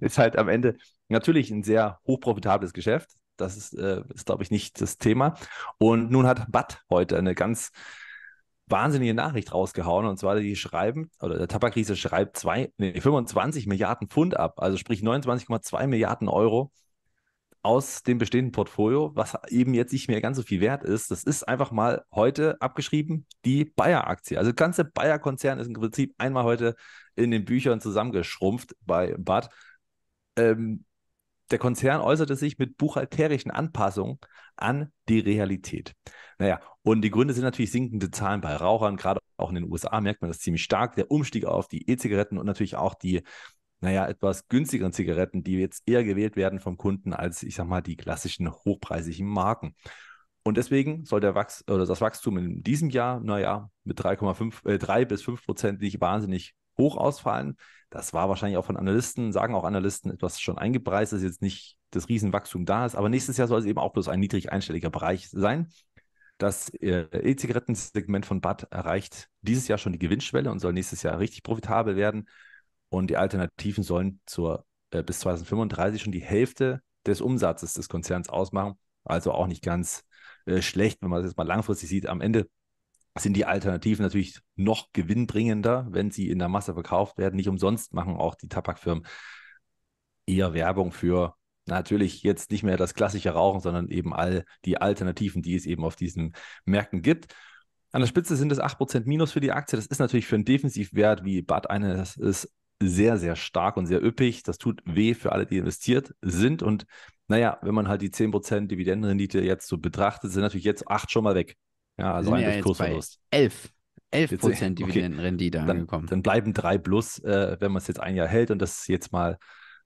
ist halt am Ende natürlich ein sehr hochprofitables Geschäft. Das ist, äh, ist glaube ich, nicht das Thema. Und nun hat Bud heute eine ganz wahnsinnige Nachricht rausgehauen. Und zwar, die schreiben, oder der Tabakriese schreibt zwei, nee, 25 Milliarden Pfund ab, also sprich 29,2 Milliarden Euro aus dem bestehenden Portfolio, was eben jetzt nicht mehr ganz so viel wert ist. Das ist einfach mal heute abgeschrieben die Bayer-Aktie. Also der ganze Bayer-Konzern ist im Prinzip einmal heute in den Büchern zusammengeschrumpft bei Bad. Ähm, der Konzern äußerte sich mit buchhalterischen Anpassungen an die Realität. Naja, und die Gründe sind natürlich sinkende Zahlen bei Rauchern. Gerade auch in den USA merkt man das ziemlich stark. Der Umstieg auf die E-Zigaretten und natürlich auch die naja, etwas günstigeren Zigaretten, die jetzt eher gewählt werden vom Kunden als, ich sag mal, die klassischen hochpreisigen Marken. Und deswegen soll der Wachs oder das Wachstum in diesem Jahr, naja, mit 3,5, äh, 3 bis 5 Prozent nicht wahnsinnig hoch ausfallen. Das war wahrscheinlich auch von Analysten, sagen auch Analysten, etwas schon eingepreist, dass jetzt nicht das Riesenwachstum da ist. Aber nächstes Jahr soll es eben auch bloß ein niedrig einstelliger Bereich sein. Das äh, E-Zigarettensegment von BAT erreicht dieses Jahr schon die Gewinnschwelle und soll nächstes Jahr richtig profitabel werden. Und die Alternativen sollen zur, äh, bis 2035 schon die Hälfte des Umsatzes des Konzerns ausmachen. Also auch nicht ganz äh, schlecht, wenn man das jetzt mal langfristig sieht. Am Ende sind die Alternativen natürlich noch gewinnbringender, wenn sie in der Masse verkauft werden. Nicht umsonst machen auch die Tabakfirmen eher Werbung für natürlich jetzt nicht mehr das klassische Rauchen, sondern eben all die Alternativen, die es eben auf diesen Märkten gibt. An der Spitze sind es 8% Minus für die Aktie. Das ist natürlich für einen Defensivwert wie Bad eines ist sehr, sehr stark und sehr üppig. Das tut weh für alle, die investiert sind. Und naja, wenn man halt die 10% Dividendenrendite jetzt so betrachtet, sind natürlich jetzt acht schon mal weg. Ja, also eigentlich ja Kursverlust. 11. 11 Prozent [LAUGHS] Dividendenrendite okay, angekommen. Dann, dann bleiben drei plus, äh, wenn man es jetzt ein Jahr hält und das jetzt mal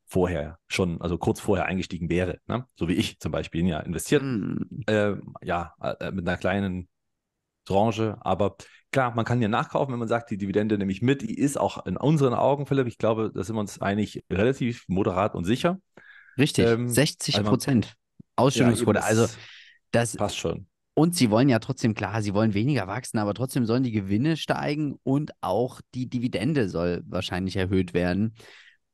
vorher schon, also kurz vorher eingestiegen wäre. Ne? So wie ich zum Beispiel ja investiert. Mm. Äh, ja, äh, mit einer kleinen Tranche. Aber klar, man kann ja nachkaufen, wenn man sagt, die Dividende nehme ich mit. Die ist auch in unseren Augen, Philipp, ich glaube, da sind wir uns eigentlich relativ moderat und sicher. Richtig, ähm, 60 Prozent also Ausstellungsquote. Ja, also das passt schon. Und sie wollen ja trotzdem, klar, sie wollen weniger wachsen, aber trotzdem sollen die Gewinne steigen und auch die Dividende soll wahrscheinlich erhöht werden.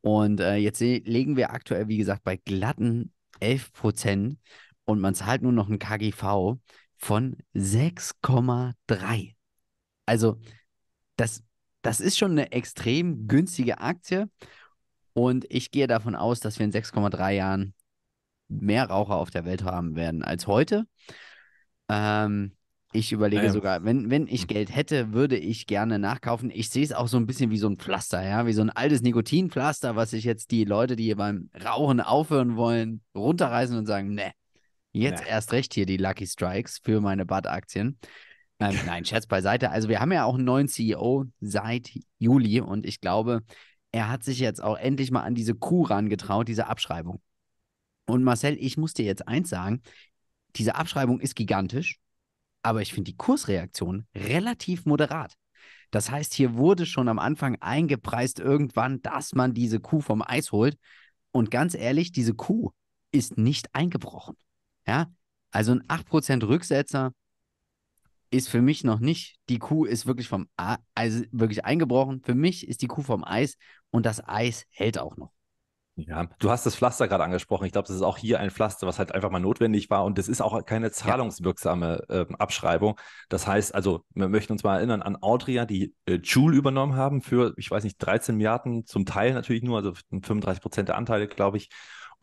Und äh, jetzt legen wir aktuell, wie gesagt, bei glatten 11 Prozent und man zahlt nur noch ein KGV von 6,3. Also das, das ist schon eine extrem günstige Aktie und ich gehe davon aus, dass wir in 6,3 Jahren mehr Raucher auf der Welt haben werden als heute. Ähm, ich überlege ja. Ähm. sogar, wenn, wenn ich Geld hätte, würde ich gerne nachkaufen. Ich sehe es auch so ein bisschen wie so ein Pflaster, ja, wie so ein altes Nikotinpflaster, was sich jetzt die Leute, die hier beim Rauchen aufhören wollen, runterreißen und sagen, ne, Jetzt ja. erst recht hier die Lucky Strikes für meine bad aktien Ähm, [LAUGHS] nein, Scherz beiseite. Also wir haben ja auch einen neuen CEO seit Juli und ich glaube, er hat sich jetzt auch endlich mal an diese Kuh rangetraut, diese Abschreibung. Und Marcel, ich muss dir jetzt eins sagen, diese Abschreibung ist gigantisch, aber ich finde die Kursreaktion relativ moderat. Das heißt, hier wurde schon am Anfang eingepreist irgendwann, dass man diese Kuh vom Eis holt. Und ganz ehrlich, diese Kuh ist nicht eingebrochen. Ja, also ein 8% Rücksetzer ist für mich noch nicht, die Kuh ist wirklich vom, A also wirklich eingebrochen. Für mich ist die Kuh vom Eis und das Eis hält auch noch. Ja, du hast das Pflaster gerade angesprochen. Ich glaube, das ist auch hier ein Pflaster, was halt einfach mal notwendig war. Und das ist auch keine zahlungswirksame äh, Abschreibung. Das heißt, also, wir möchten uns mal erinnern an Audria, die äh, Joule übernommen haben für, ich weiß nicht, 13 Milliarden, zum Teil natürlich nur, also 35 Prozent der Anteile, glaube ich.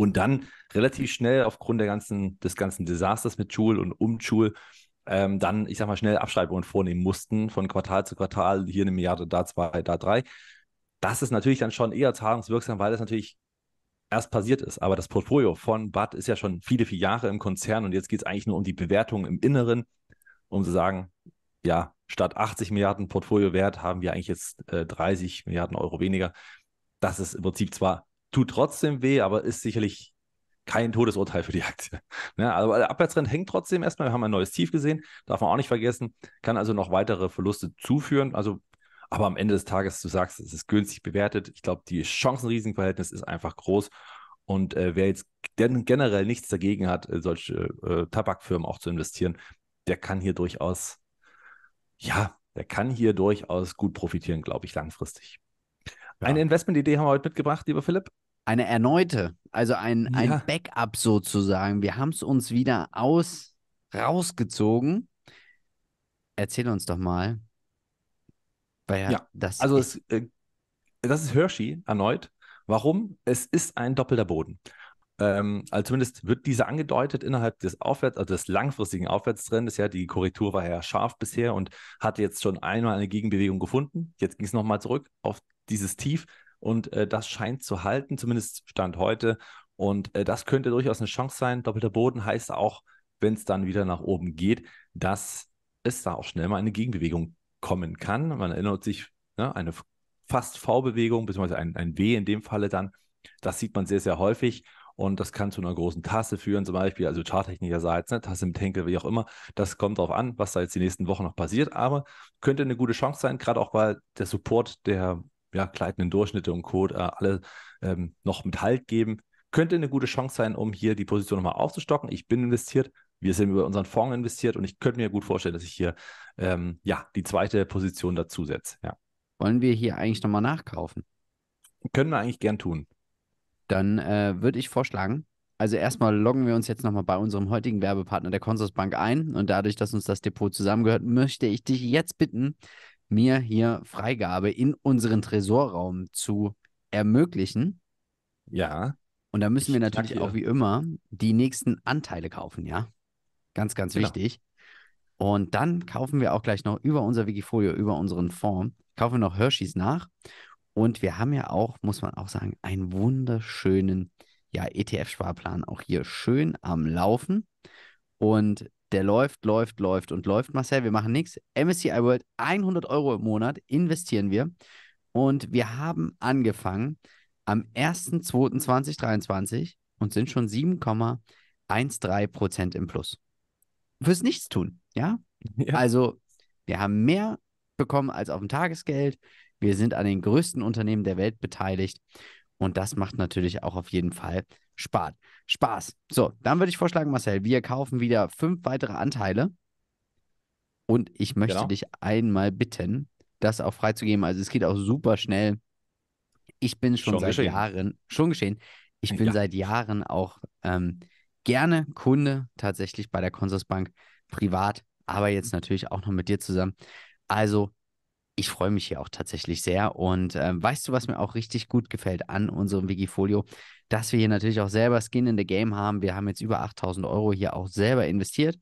Und dann relativ schnell aufgrund der ganzen, des ganzen Desasters mit Schul und um Schul ähm, dann, ich sag mal, schnell Abschreibungen vornehmen mussten, von Quartal zu Quartal, hier eine Milliarde, da zwei, da drei. Das ist natürlich dann schon eher zahlungswirksam, weil das natürlich erst passiert ist. Aber das Portfolio von BAT ist ja schon viele, viele Jahre im Konzern und jetzt geht es eigentlich nur um die Bewertung im Inneren, um zu sagen, ja, statt 80 Milliarden Portfolio wert haben wir eigentlich jetzt äh, 30 Milliarden Euro weniger. Das ist im Prinzip zwar tut trotzdem weh, aber ist sicherlich kein Todesurteil für die Aktie. Ja, [LAUGHS] ne, also der Abwärtstrend hängt trotzdem erstmal. Wir haben ein neues Tief gesehen, darf man auch nicht vergessen, kann also noch weitere Verluste zuführen. Also, aber am Ende des Tages, du sagst, es ist günstig bewertet. Ich glaube, die Chancen-Risiken-Verhältnis ist einfach groß. Und äh, wer jetzt generell nichts dagegen hat, äh, solche äh, Tabakfirmen auch zu investieren, der kann hier durchaus, ja, der kann hier durchaus gut profitieren, glaube ich, langfristig. Ja. Eine Investmentidee haben wir heute mitgebracht, lieber Philipp eine erneute, also ein, ja. ein Backup sozusagen. Wir haben es uns wieder aus rausgezogen. Erzähl uns doch mal. ja, das also ist, es, äh, das ist Hershey erneut. Warum? Es ist ein doppelter Boden. Ähm, also zumindest wird dieser angedeutet innerhalb des Aufwärts, also des langfristigen Aufwärtstrendes. Ja, die Korrektur war ja scharf bisher und hatte jetzt schon einmal eine Gegenbewegung gefunden. Jetzt ging es nochmal zurück auf dieses Tief. Und äh, das scheint zu halten, zumindest Stand heute. Und äh, das könnte durchaus eine Chance sein. Doppelter Boden heißt auch, wenn es dann wieder nach oben geht, dass es da auch schnell mal eine Gegenbewegung kommen kann. Man erinnert sich, ne, eine fast V-Bewegung, beziehungsweise ein, ein W in dem Falle dann. Das sieht man sehr, sehr häufig. Und das kann zu einer großen Tasse führen, zum Beispiel, also charttechnikerseits, ne, Tasse im Tankel, wie auch immer. Das kommt darauf an, was da jetzt die nächsten Wochen noch passiert. Aber könnte eine gute Chance sein, gerade auch weil der Support der ja, gleitenden Durchschnitte und Code äh, alle ähm, noch mit Halt geben. Könnte eine gute Chance sein, um hier die Position nochmal aufzustocken. Ich bin investiert, wir sind über unseren Fonds investiert und ich könnte mir gut vorstellen, dass ich hier ähm, ja, die zweite Position dazu setze. Ja. Wollen wir hier eigentlich nochmal nachkaufen? Können wir eigentlich gern tun. Dann äh, würde ich vorschlagen, also erstmal loggen wir uns jetzt nochmal bei unserem heutigen Werbepartner der Consorsbank ein. Und dadurch, dass uns das Depot zusammengehört, möchte ich dich jetzt bitten, mir hier Freigabe in unseren Tresorraum zu ermöglichen. Ja. Und da müssen wir natürlich auch wie immer die nächsten Anteile kaufen, ja. Ganz, ganz genau. wichtig. Und dann kaufen wir auch gleich noch über unser Wikifolio, über unseren Fonds, kaufen wir noch Hershey's nach. Und wir haben ja auch, muss man auch sagen, einen wunderschönen ja, ETF-Sparplan auch hier schön am Laufen. Und der läuft, läuft, läuft und läuft. Marcel, wir machen nichts. MSCI World, 100 Euro im Monat investieren wir. Und wir haben angefangen am 1.2.2023 und sind schon 7,13 Prozent im Plus. Fürs Nichtstun, ja? [LAUGHS] ja? Also, wir haben mehr bekommen als auf dem Tagesgeld. Wir sind an den größten Unternehmen der Welt beteiligt. Und das macht natürlich auch auf jeden Fall Spaß. Spaß. So, dann würde ich vorschlagen, Marcel, wir kaufen wieder fünf weitere Anteile. Und ich möchte genau. dich einmal bitten, das auch freizugeben. Also es geht auch super schnell. Ich bin schon, schon seit geschehen. Jahren, schon geschehen, ich bin ja. seit Jahren auch ähm, gerne Kunde tatsächlich bei der Consorsbank privat, aber jetzt natürlich auch noch mit dir zusammen. Also ich freue mich hier auch tatsächlich sehr. Und äh, weißt du, was mir auch richtig gut gefällt an unserem Wikifolio? Dass wir hier natürlich auch selber Skin in the Game haben. Wir haben jetzt über 8000 Euro hier auch selber investiert.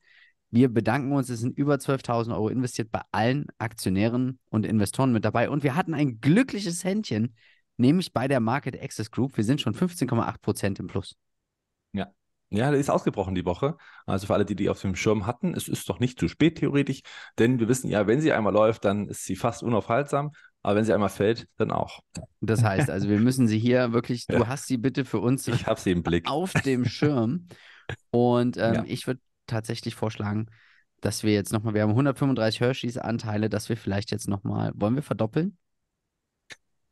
Wir bedanken uns, es sind über 12.000 Euro investiert bei allen Aktionären und Investoren mit dabei. Und wir hatten ein glückliches Händchen, nämlich bei der Market Access Group. Wir sind schon 15,8 Prozent im Plus. Ja, ja, der ist ausgebrochen die Woche. Also für alle, die die auf dem Schirm hatten, es ist doch nicht zu spät theoretisch, denn wir wissen ja, wenn sie einmal läuft, dann ist sie fast unaufhaltsam. Aber wenn sie einmal fällt, dann auch. Das heißt, also wir müssen sie hier wirklich, [LAUGHS] du hast sie bitte für uns. Ich habe sie im Blick. Auf dem Schirm. Und ähm, ja. ich würde tatsächlich vorschlagen, dass wir jetzt nochmal, wir haben 135 Hershey's-Anteile, dass wir vielleicht jetzt nochmal, wollen wir verdoppeln?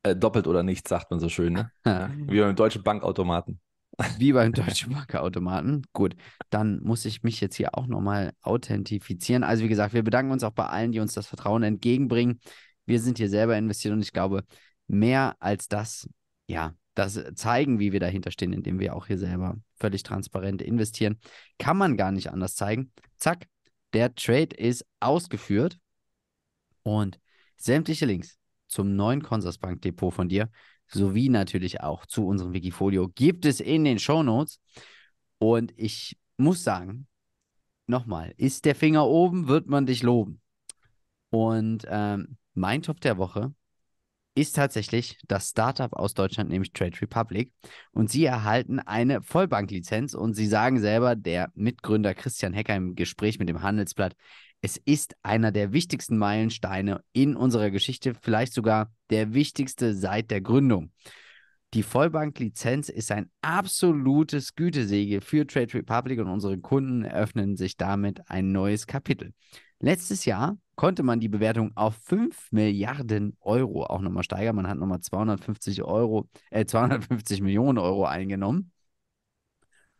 Äh, doppelt oder nichts, sagt man so schön, ne? [LAUGHS] Wie beim deutschen Bankautomaten. [LAUGHS] wie beim deutschen Bankautomaten. Gut, dann muss ich mich jetzt hier auch nochmal authentifizieren. Also wie gesagt, wir bedanken uns auch bei allen, die uns das Vertrauen entgegenbringen. Wir sind hier selber investiert und ich glaube, mehr als das, ja, das zeigen, wie wir dahinter stehen, indem wir auch hier selber völlig transparent investieren. Kann man gar nicht anders zeigen. Zack, der Trade ist ausgeführt und sämtliche Links zum neuen Consorsbank Depot von dir sowie natürlich auch zu unserem Wikifolio gibt es in den Show Notes. Und ich muss sagen, nochmal, ist der Finger oben, wird man dich loben. Und ähm, mein Top der Woche ist tatsächlich das Startup aus Deutschland, nämlich Trade Republic. Und sie erhalten eine Vollbanklizenz und sie sagen selber, der Mitgründer Christian Hecker im Gespräch mit dem Handelsblatt, es ist einer der wichtigsten Meilensteine in unserer Geschichte, vielleicht sogar der wichtigste seit der Gründung. Die Vollbank-Lizenz ist ein absolutes Gütesiegel für Trade Republic und unsere Kunden eröffnen sich damit ein neues Kapitel. Letztes Jahr konnte man die Bewertung auf 5 Milliarden Euro auch nochmal steigern. Man hat nochmal 250, Euro, äh, 250 Millionen Euro eingenommen.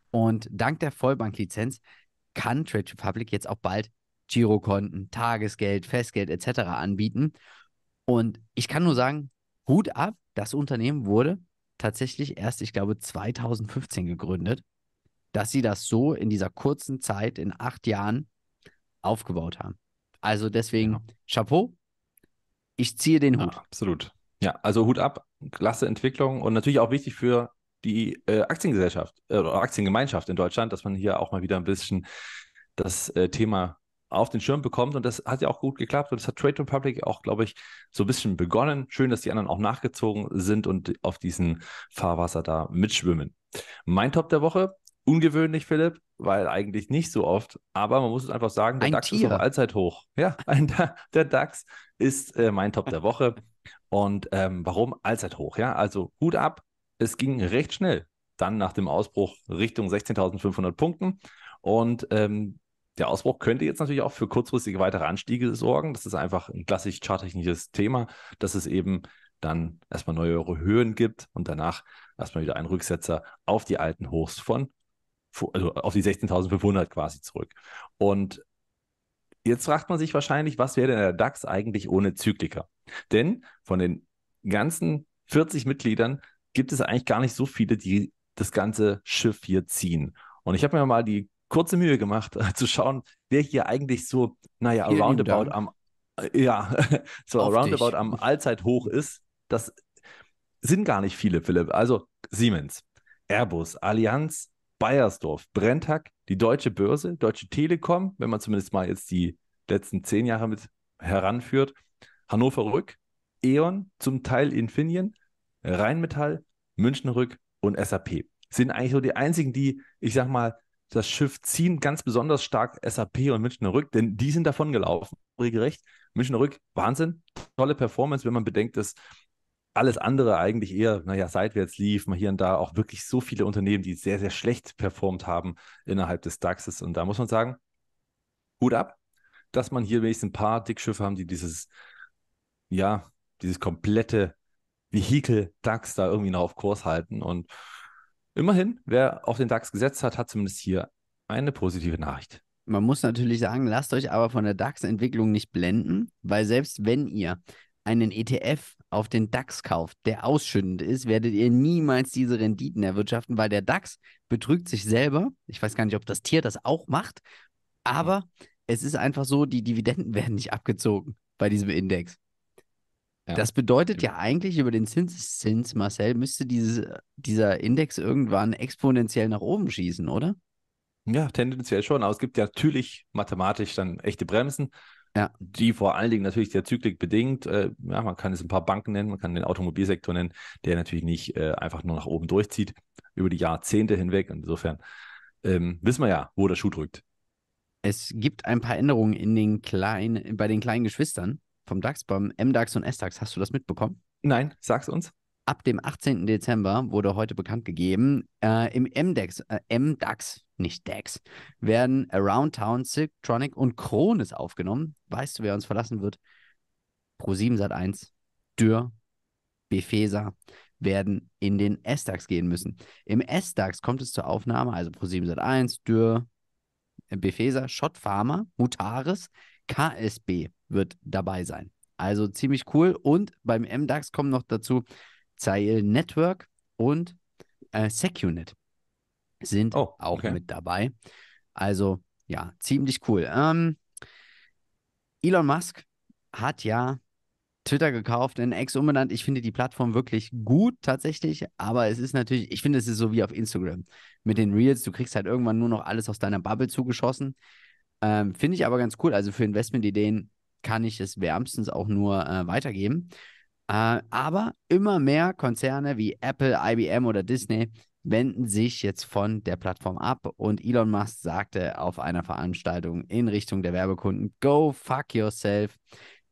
Und dank der Vollbank-Lizenz kann Trade Republic jetzt auch bald Girokonten, Tagesgeld, Festgeld etc. anbieten. Und ich kann nur sagen, Hut ab, das Unternehmen wurde tatsächlich erst, ich glaube, 2015 gegründet, dass sie das so in dieser kurzen Zeit, in acht Jahren, aufgebaut haben. Also deswegen, ja. Genau. Chapeau, ich ziehe den Hut. Ja, absolut. Ja, also Hut ab, klasse Entwicklung und natürlich auch wichtig für die äh, Aktiengesellschaft äh, oder Aktiengemeinschaft in Deutschland, dass man hier auch mal wieder ein bisschen das äh, Thema auf den Schirm bekommt. Und das hat ja auch gut geklappt. Und das hat Trade Republic auch, glaube ich, so ein bisschen begonnen. Schön, dass die anderen auch nachgezogen sind und auf diesen Fahrwasser da mitschwimmen. Mein Top der Woche, ungewöhnlich, Philipp, weil eigentlich nicht so oft, aber man muss es einfach sagen, der ein DAX Tier. ist auf Allzeit hoch. Ja, [LAUGHS] ein, der DAX ist äh, mein Top der Woche. Und ähm, warum Allzeit hoch? Ja, also Hut ab, es ging recht schnell. Dann nach dem Ausbruch Richtung 16.500 Punkten. Und ähm, der Ausbruch könnte jetzt natürlich auch für kurzfristige weitere Anstiege sorgen. Das ist einfach ein klassisch charttechnisches Thema, dass es eben dann erstmal neuere Höhen gibt und danach erstmal wieder einen Rücksetzer auf die alten Hochs von, also auf die 16.500 quasi zurück. Und jetzt fragt man sich wahrscheinlich, was wäre denn der DAX eigentlich ohne Zykliker? Denn von den ganzen 40 Mitgliedern gibt es eigentlich gar nicht so viele, die das ganze Schiff hier ziehen. Und ich habe mir mal die kurze Mühe gemacht, äh, zu schauen, wer hier eigentlich so, naja, hier roundabout am, äh, ja, [LAUGHS] so Auf roundabout dich. am Allzeithoch ist. Das sind gar nicht viele, Philipp. Also Siemens, Airbus, Allianz, Bayersdorf, Brenntag, die Deutsche Börse, Deutsche Telekom, wenn man zumindest mal jetzt die letzten zehn Jahre mit heranführt, Hannover Rück, E.ON, zum Teil Infineon, Rheinmetall, München Rück und SAP. Sind eigentlich so die einzigen, die, ich sag mal, das Schiff ziehen ganz besonders stark SAP und Münchner Rück, denn die sind davon gelaufen, regelrecht. Münchner Rück, Wahnsinn, tolle Performance, wenn man bedenkt, dass alles andere eigentlich eher, naja, seitwärts lief, mal hier und da auch wirklich so viele Unternehmen, die sehr, sehr schlecht performt haben innerhalb des DAXes. Und da muss man sagen, Hut ab, dass man hier wenigstens ein paar Dickschiffe haben, die dieses, ja, dieses komplette Vehikel DAX da irgendwie noch auf Kurs halten. Und Immerhin, wer auf den DAX gesetzt hat, hat zumindest hier eine positive Nachricht. Man muss natürlich sagen, lasst euch aber von der DAX-Entwicklung nicht blenden, weil selbst wenn ihr einen ETF auf den DAX kauft, der ausschüttend ist, werdet ihr niemals diese Renditen erwirtschaften, weil der DAX betrügt sich selber. Ich weiß gar nicht, ob das Tier das auch macht, aber es ist einfach so, die Dividenden [LAUGHS] werden nicht abgezogen bei diesem Index. Das bedeutet ja eigentlich über den Zinseszins, Marcel, müsste diese, dieser Index irgendwann exponentiell nach oben schießen, oder? Ja, tendenziell schon. Aber es gibt ja natürlich mathematisch dann echte Bremsen, ja. die vor allen Dingen natürlich der Zyklik bedingt. Äh, ja, man kann es ein paar Banken nennen, man kann den Automobilsektor nennen, der natürlich nicht äh, einfach nur nach oben durchzieht über die Jahrzehnte hinweg. Und insofern ähm, wissen wir ja, wo der Schuh drückt. Es gibt ein paar Änderungen in den kleinen, bei den kleinen Geschwistern vom DAX, beim MDAX und SDAX. Hast du das mitbekommen? Nein, sag's uns. Ab dem 18. Dezember wurde heute bekannt gegeben, äh, im MDAX, äh, MDAX, nicht DAX, werden Around Town, Silktronic und Kronis aufgenommen. Weißt du, wer uns verlassen wird? Pro7 Sat 1, Dürr, Befesa werden in den SDAX gehen müssen. Im SDAX kommt es zur Aufnahme, also Pro7 Sat 1, Dürr, Befesa, Schott Pharma, Mutaris, KSB, wird dabei sein. Also ziemlich cool. Und beim MDAX kommen noch dazu Zeil Network und äh, SecUnit sind oh, auch mit dabei. Also ja, ziemlich cool. Ähm, Elon Musk hat ja Twitter gekauft, in Ex umbenannt. Ich finde die Plattform wirklich gut tatsächlich, aber es ist natürlich, ich finde, es ist so wie auf Instagram mit den Reels. Du kriegst halt irgendwann nur noch alles aus deiner Bubble zugeschossen. Ähm, finde ich aber ganz cool. Also für Investmentideen kann ich es wärmstens auch nur äh, weitergeben. Äh, aber immer mehr Konzerne wie Apple, IBM oder Disney wenden sich jetzt von der Plattform ab. Und Elon Musk sagte auf einer Veranstaltung in Richtung der Werbekunden, go fuck yourself,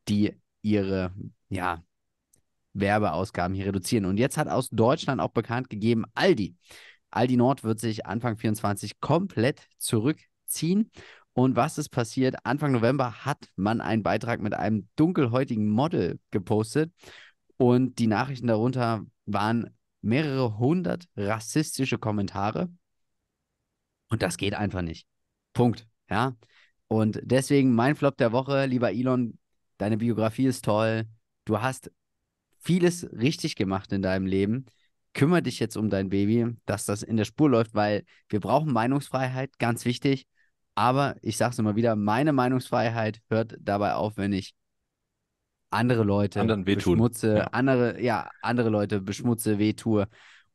die ihre, ja, Werbeausgaben hier reduzieren. Und jetzt hat aus Deutschland auch bekannt gegeben, Aldi. Aldi Nord wird sich Anfang 24 komplett zurückziehen und was ist passiert? Anfang November hat man einen Beitrag mit einem dunkelhäutigen Model gepostet und die Nachrichten darunter waren mehrere hundert rassistische Kommentare. Und das geht einfach nicht. Punkt. Ja. Und deswegen mein Flop der Woche, lieber Elon, deine Biografie ist toll. Du hast vieles richtig gemacht in deinem Leben. Kümmere dich jetzt um dein Baby, dass das in der Spur läuft, weil wir brauchen Meinungsfreiheit, ganz wichtig. Aber ich sage es immer wieder, meine Meinungsfreiheit hört dabei auf, wenn ich andere Leute Anderen wehtun. beschmutze, ja. andere, ja, andere Leute beschmutze, wehtue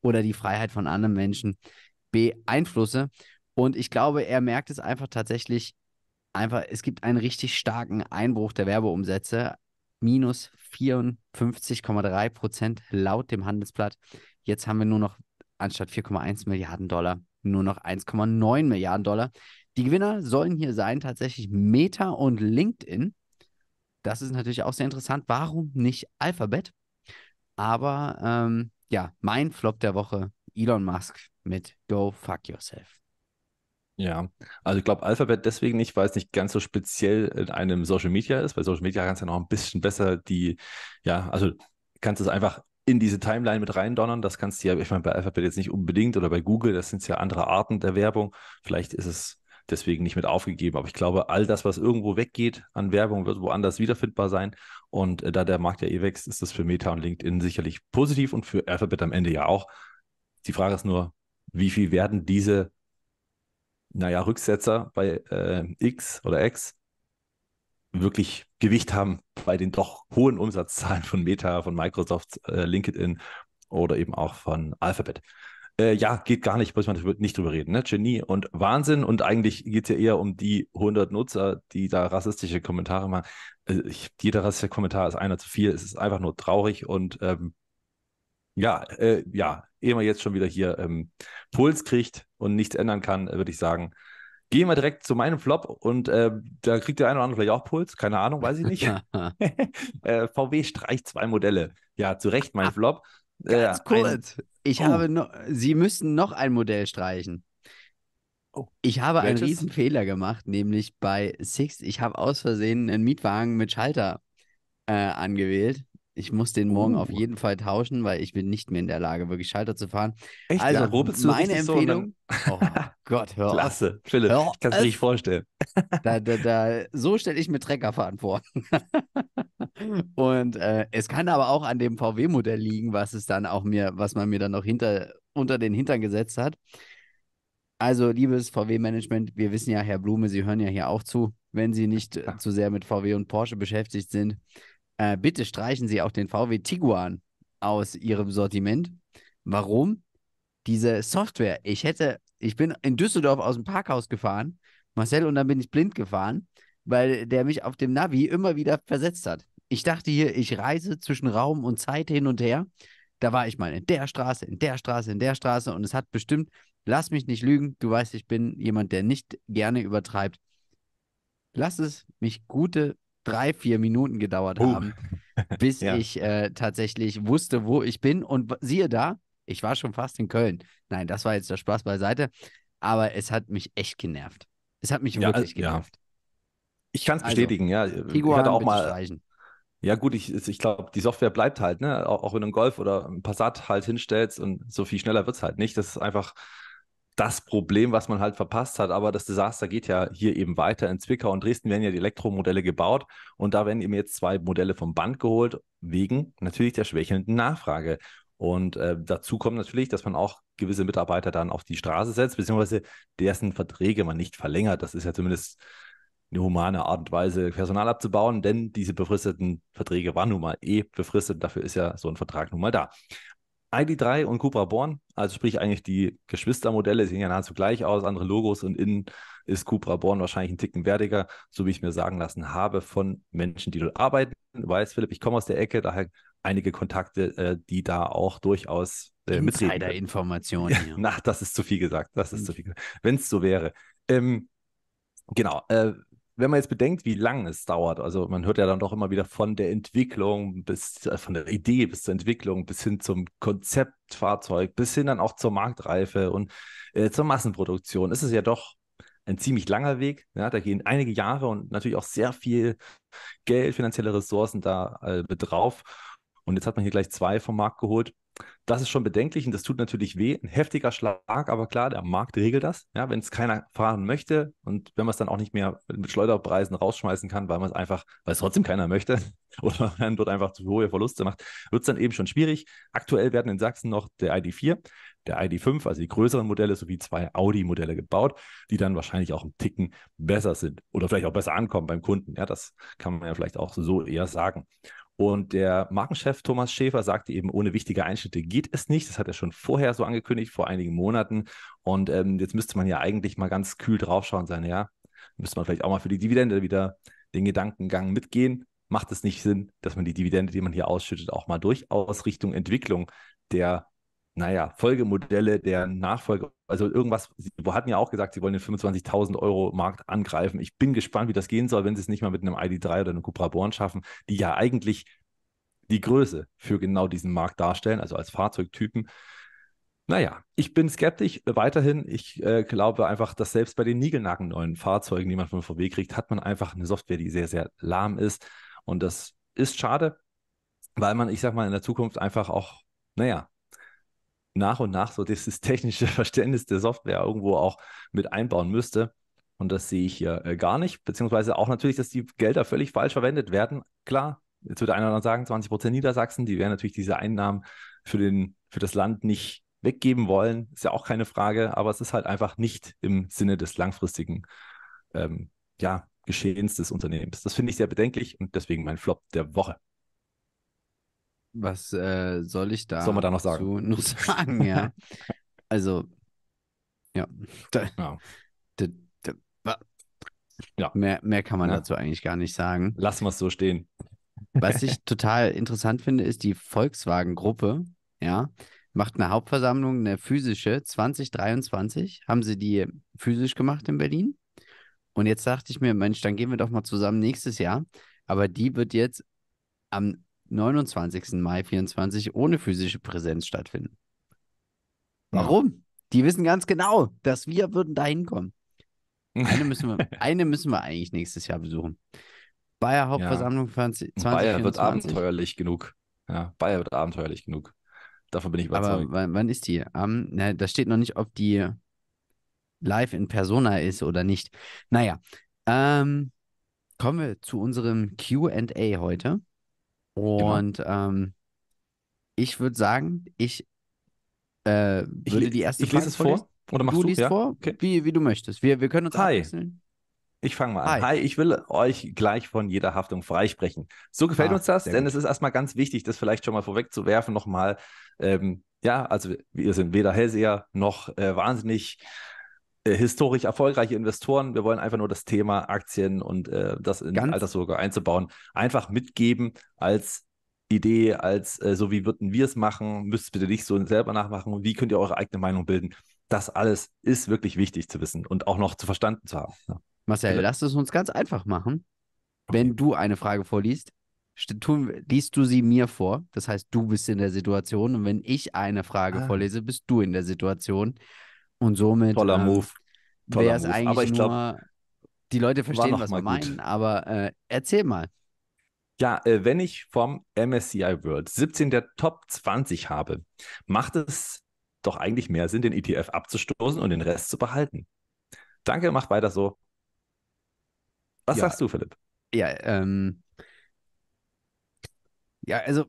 oder die Freiheit von anderen Menschen beeinflusse. Und ich glaube, er merkt es einfach tatsächlich, einfach, es gibt einen richtig starken Einbruch der Werbeumsätze. Minus 54,3 Prozent laut dem Handelsblatt. Jetzt haben wir nur noch anstatt 4,1 Milliarden Dollar nur noch 1,9 Milliarden Dollar. Die Gewinner sollen hier sein tatsächlich Meta und LinkedIn. Das ist natürlich auch sehr interessant. Warum nicht Alphabet? Aber ähm, ja, mein Flop der Woche, Elon Musk mit Go Fuck Yourself. Ja, also ich glaube Alphabet deswegen nicht, weil es nicht ganz so speziell in einem Social Media ist. weil Social Media kannst du ja noch ein bisschen besser die, ja, also kannst es einfach in diese Timeline mit reindonnern. Das kannst du ja, ich meine, bei Alphabet jetzt nicht unbedingt oder bei Google, das sind ja andere Arten der Werbung. Vielleicht ist es deswegen nicht mit aufgegeben. Aber ich glaube, all das, was irgendwo weggeht an Werbung, wird woanders wiederfindbar sein. Und äh, da der Markt ja eh wächst, ist das für Meta und LinkedIn sicherlich positiv und für Alphabet am Ende ja auch. Die Frage ist nur, wie viel werden diese, naja, Rücksetzer bei äh, X oder X wirklich Gewicht haben bei den doch hohen Umsatzzahlen von Meta, von Microsoft, äh, LinkedIn oder eben auch von Alphabet. Äh, ja, geht gar nicht, muss man nicht drüber reden. Ne? Genie und Wahnsinn. Und eigentlich geht es ja eher um die 100 Nutzer, die da rassistische Kommentare machen. Also ich, jeder rassistische Kommentar ist einer zu viel. Es ist einfach nur traurig und ähm, ja, äh, ja, ehe man jetzt schon wieder hier ähm, Puls kriegt und nichts ändern kann, äh, würde ich sagen, gehen wir direkt zu meinem Flop und äh, da kriegt der eine oder andere vielleicht auch Puls, keine Ahnung, weiß ich nicht. [LAUGHS] [LAUGHS] äh, VW streicht zwei Modelle. Ja, zu Recht mein ah. Flop. Ganz äh, kurz. Ein, ich oh. habe noch, Sie müssen noch ein Modell streichen. Oh, ich habe Welches? einen riesen Fehler gemacht, nämlich bei Six. Ich habe aus Versehen einen Mietwagen mit Schalter äh, angewählt. Ich muss den morgen oh. auf uh. jeden Fall tauschen, weil ich bin nicht mehr in der Lage, wirklich Schalter zu fahren. Echt? Also, ja, meine Empfehlung. So oh Gott, hör [LAUGHS] Klasse, auf. Philipp, hör ich kann es mir nicht vorstellen. [LAUGHS] Da, da, da, so stelle ich mir Treckerfahren vor. [LAUGHS] Und äh, es kann aber auch an dem VW-Modell liegen, was es dann auch mir, was man mir dann noch hinter, unter den Hintern gesetzt hat. Also, liebes VW-Management, wir wissen ja, Herr Blume, Sie hören ja hier auch zu, wenn Sie nicht ja. zu sehr mit VW und Porsche beschäftigt sind. Äh, bitte streichen Sie auch den VW Tiguan aus Ihrem Sortiment. Warum? Diese Software. Ich hätte, ich bin in Düsseldorf aus dem Parkhaus gefahren, Marcel, und dann bin ich blind gefahren, weil der mich auf dem Navi immer wieder versetzt hat. Ich dachte hier, ich reise zwischen Raum und Zeit hin und her. Da war ich mal in der Straße, in der Straße, in der Straße und es hat bestimmt, lass mich nicht lügen, du weißt, ich bin jemand, der nicht gerne übertreibt. Lass es mich gute drei, vier Minuten gedauert uh. haben, bis [LAUGHS] ja. ich äh, tatsächlich wusste, wo ich bin. Und siehe da, ich war schon fast in Köln. Nein, das war jetzt der Spaß beiseite. Aber es hat mich echt genervt. Es hat mich ja, wirklich äh, genervt. Ja. Ich kann es also, bestätigen, ja. Tiguan, ich hatte auch mal. Streichen. Ja, gut, ich, ich glaube, die Software bleibt halt, ne? Auch, auch wenn du einen Golf oder einen Passat halt hinstellst und so viel schneller wird es halt nicht. Das ist einfach das Problem, was man halt verpasst hat. Aber das Desaster geht ja hier eben weiter. In Zwickau und Dresden werden ja die Elektromodelle gebaut und da werden eben jetzt zwei Modelle vom Band geholt, wegen natürlich der schwächelnden Nachfrage. Und äh, dazu kommt natürlich, dass man auch gewisse Mitarbeiter dann auf die Straße setzt, beziehungsweise dessen Verträge man nicht verlängert. Das ist ja zumindest eine humane Art und Weise, Personal abzubauen, denn diese befristeten Verträge waren nun mal eh befristet. Dafür ist ja so ein Vertrag nun mal da. ID3 und Cupra Born, also sprich eigentlich die Geschwistermodelle, sehen ja nahezu gleich aus, andere Logos und innen ist Cupra Born wahrscheinlich ein Ticken wertiger, so wie ich mir sagen lassen habe von Menschen, die dort arbeiten. Du weißt, Philipp, ich komme aus der Ecke, daher einige Kontakte, äh, die da auch durchaus äh, mitreden. Insider-Informationen. Ja, na, das ist zu viel gesagt. Das ist mhm. zu hm. viel. Wenn es so wäre. Ähm, genau. Äh, wenn man jetzt bedenkt, wie lange es dauert, also man hört ja dann doch immer wieder von der Entwicklung bis, äh, von der Idee bis zur Entwicklung, bis hin zum Konzeptfahrzeug, bis hin dann auch zur Marktreife und äh, zur Massenproduktion, ist es ja doch ein ziemlich langer Weg. Ja, da gehen einige Jahre und natürlich auch sehr viel Geld, finanzielle Ressourcen da äh, drauf. Und jetzt hat man hier gleich zwei vom Markt geholt. Das ist schon bedenklich und das tut natürlich weh. Ein heftiger Schlag, aber klar, der Markt regelt das. Ja, wenn es keiner fahren möchte und wenn man es dann auch nicht mehr mit Schleuderpreisen rausschmeißen kann, weil man es einfach, weil es trotzdem keiner möchte [LAUGHS] oder man dort einfach zu hohe Verluste macht, wird es dann eben schon schwierig. Aktuell werden in Sachsen noch der ID4, der ID5, also die größeren Modelle sowie zwei Audi-Modelle gebaut, die dann wahrscheinlich auch einen Ticken besser sind oder vielleicht auch besser ankommen beim Kunden. Ja, das kann man ja vielleicht auch so eher sagen. Und der Markenchef Thomas Schäfer sagte eben, ohne wichtige Einschnitte geht es nicht. Das hat er schon vorher so angekündigt, vor einigen Monaten. Und ähm, jetzt müsste man ja eigentlich mal ganz kühl draufschauen und sagen, ja, müsste man vielleicht auch mal für die Dividende wieder den Gedankengang mitgehen. Macht es nicht Sinn, dass man die Dividende, die man hier ausschüttet, auch mal durchaus Richtung Entwicklung der naja, Folgemodelle der Nachfolge, also irgendwas, Sie hatten ja auch gesagt, Sie wollen den 25.000 Euro Markt angreifen. Ich bin gespannt, wie das gehen soll, wenn Sie es nicht mal mit einem ID3 oder einem Cupra Born schaffen, die ja eigentlich die Größe für genau diesen Markt darstellen, also als Fahrzeugtypen. Naja, ich bin skeptisch weiterhin. Ich äh, glaube einfach, dass selbst bei den neuen Fahrzeugen, die man von VW kriegt, hat man einfach eine Software, die sehr, sehr lahm ist. Und das ist schade, weil man, ich sag mal, in der Zukunft einfach auch, naja, nach und nach so dieses [LAUGHS] technische Verständnis der Software irgendwo auch mit einbauen müsste. Und das sehe ich hier äh, gar nicht. Beziehungsweise auch natürlich, dass die Gelder völlig falsch verwendet werden. Klar, jetzt würde einer dann sagen, 20 Prozent Niedersachsen, die werden natürlich diese Einnahmen für, den, für das Land nicht weggeben wollen. Ist ja auch keine Frage, aber es ist halt einfach nicht im Sinne des langfristigen ähm, ja, Geschehens des Unternehmens. Das finde ich sehr bedenklich und deswegen mein Flop der Woche. Was äh, soll ich da, soll man da noch sagen? Noch [LAUGHS] sagen, ja. [LAUGHS] also, ja. Da, ja. Da, da, ja. Mehr, mehr kann man ja. dazu eigentlich gar nicht sagen. Lassen wir es so stehen. Was ich [LAUGHS] total interessant finde, ist die Volkswagen-Gruppe, ja, macht eine Hauptversammlung, eine physische, 2023, haben sie die physisch gemacht in Berlin. Und jetzt dachte ich mir, Mensch, dann gehen wir doch mal zusammen nächstes Jahr. Aber die wird jetzt am 29. Mai 24 ohne physische Präsenz stattfinden. Warum? Ja. Die wissen ganz genau, dass wir würden da hinkommen. Eine müssen wir, [LAUGHS] eine müssen wir eigentlich nächstes Jahr besuchen. Bayer Hauptversammlung ja. 2024. Bayer wird abenteuerlich genug. Ja, Bayer wird abenteuerlich genug. Davon bin ich überzeugt. Aber wann, ist die? Um, na, da steht noch nicht, ob die live in Persona ist oder nicht. Naja, ähm, kommen wir zu unserem QA heute. Und genau. ähm, ich würde sagen, ich äh, würde ich die erste ich Frage lese es vor. Oder machst du, du liest ja? vor, okay. wie, wie du möchtest. Wir, wir können uns Hi. Abwechseln. Ich fange mal an. Hi. Hi. ich will euch gleich von jeder Haftung freisprechen. So gefällt ah, uns das, denn gut. es ist erstmal ganz wichtig, das vielleicht schon mal vorwegzuwerfen, nochmal. Ähm, ja, also wir sind weder Hellseher noch äh, wahnsinnig äh, historisch erfolgreiche Investoren. Wir wollen einfach nur das Thema Aktien und äh, das in Ganz Alterssorge einzubauen, einfach mitgeben als Idee, als äh, so wie würden wir es machen, müsst bitte nicht so selber nachmachen, wie könnt ihr eure eigene Meinung bilden. Das alles ist wirklich wichtig zu wissen und auch noch zu verstanden zu haben. Ja. Marcel, lass es uns ganz einfach machen. Wenn du eine Frage vorliest, tun, liest du sie mir vor. Das heißt, du bist in der Situation. Und wenn ich eine Frage ah. vorlese, bist du in der Situation. Und somit Toller ähm, Move. wäre es eigentlich aber ich nur, die Leute verstehen, was wir meinen, aber äh, erzähl mal. Ja, äh, wenn ich vom MSCI World 17 der Top 20 habe, macht es doch eigentlich mehr Sinn, den ETF abzustoßen und den Rest zu behalten. Danke, mach weiter so. Was ja. sagst du, Philipp? Ja, ähm, ja, also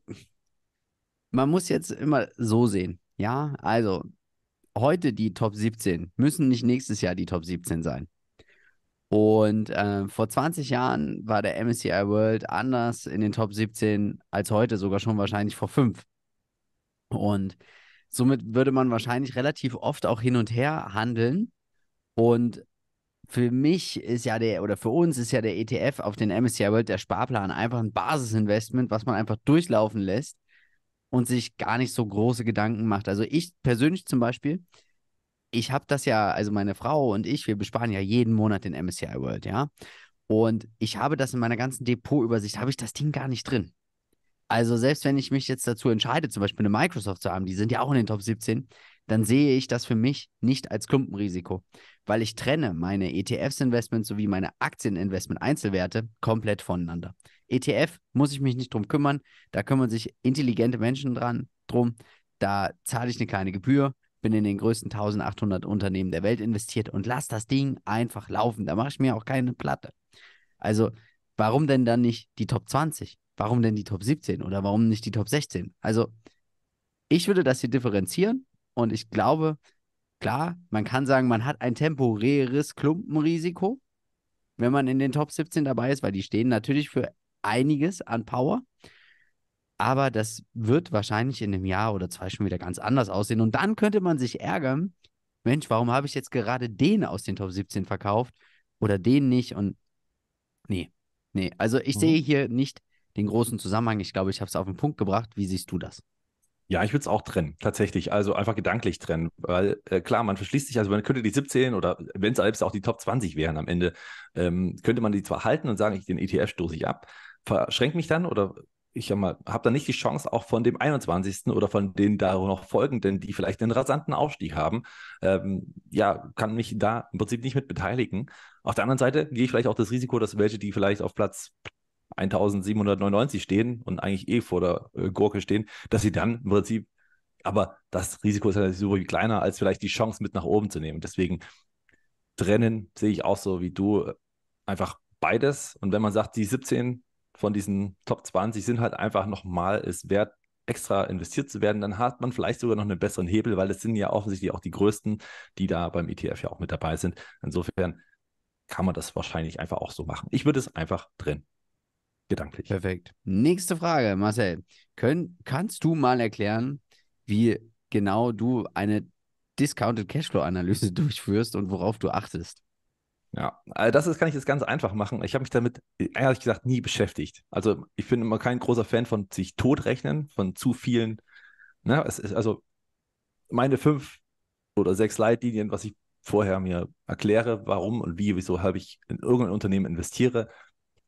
man muss jetzt immer so sehen. Ja, also heute die Top 17, müssen nicht nächstes Jahr die Top 17 sein. Und äh, vor 20 Jahren war der MSCI World anders in den Top 17 als heute, sogar schon wahrscheinlich vor fünf. Und somit würde man wahrscheinlich relativ oft auch hin und her handeln. Und für mich ist ja der, oder für uns ist ja der ETF auf den MSCI World der Sparplan einfach ein Basisinvestment, was man einfach durchlaufen lässt und sich gar nicht so große Gedanken macht. Also ich persönlich zum Beispiel, ich habe das ja, also meine Frau und ich, wir besparen ja jeden Monat den MSCI World, ja. Und ich habe das in meiner ganzen Depotübersicht, habe ich das Ding gar nicht drin. Also selbst wenn ich mich jetzt dazu entscheide, zum Beispiel eine Microsoft zu haben, die sind ja auch in den Top 17, dann sehe ich das für mich nicht als Klumpenrisiko, weil ich trenne meine ETFs-Investments sowie meine Aktieninvestment-Einzelwerte komplett voneinander. ETF muss ich mich nicht drum kümmern. Da kümmern sich intelligente Menschen dran, drum. Da zahle ich eine kleine Gebühr, bin in den größten 1800 Unternehmen der Welt investiert und lass das Ding einfach laufen. Da mache ich mir auch keine Platte. Also, warum denn dann nicht die Top 20? Warum denn die Top 17 oder warum nicht die Top 16? Also, ich würde das hier differenzieren und ich glaube, klar, man kann sagen, man hat ein temporäres Klumpenrisiko, wenn man in den Top 17 dabei ist, weil die stehen natürlich für einiges an Power. Aber das wird wahrscheinlich in einem Jahr oder zwei schon wieder ganz anders aussehen. Und dann könnte man sich ärgern, Mensch, warum habe ich jetzt gerade den aus den Top 17 verkauft oder den nicht? Und nee, nee. Also ich mhm. sehe hier nicht den großen Zusammenhang. Ich glaube, ich habe es auf den Punkt gebracht. Wie siehst du das? Ja, ich würde es auch trennen, tatsächlich. Also einfach gedanklich trennen, weil äh, klar, man verschließt sich, also man könnte die 17 oder wenn es selbst auch die Top 20 wären am Ende, ähm, könnte man die zwar halten und sagen, ich, den ETF stoße ich ab, verschränke mich dann oder ich habe hab dann nicht die Chance, auch von dem 21. oder von den da noch folgenden, die vielleicht einen rasanten Aufstieg haben, ähm, ja, kann mich da im Prinzip nicht mit beteiligen. Auf der anderen Seite gehe ich vielleicht auch das Risiko, dass welche, die vielleicht auf Platz 1799 stehen und eigentlich eh vor der äh, Gurke stehen, dass sie dann im Prinzip, aber das Risiko ist natürlich super viel kleiner, als vielleicht die Chance mit nach oben zu nehmen. Deswegen trennen sehe ich auch so wie du äh, einfach beides. Und wenn man sagt, die 17 von diesen Top 20 sind halt einfach nochmal es wert, extra investiert zu werden. Dann hat man vielleicht sogar noch einen besseren Hebel, weil es sind ja offensichtlich auch die größten, die da beim ETF ja auch mit dabei sind. Insofern kann man das wahrscheinlich einfach auch so machen. Ich würde es einfach drin. Gedanklich. Perfekt. Nächste Frage, Marcel. Können, kannst du mal erklären, wie genau du eine Discounted Cashflow-Analyse [LAUGHS] durchführst und worauf du achtest? Ja, also das ist, kann ich jetzt ganz einfach machen. Ich habe mich damit äh, ehrlich gesagt nie beschäftigt. Also ich bin immer kein großer Fan von sich totrechnen, von zu vielen. Ne? Es ist also meine fünf oder sechs Leitlinien, was ich vorher mir erkläre, warum und wie, wieso habe ich in irgendein Unternehmen investiere,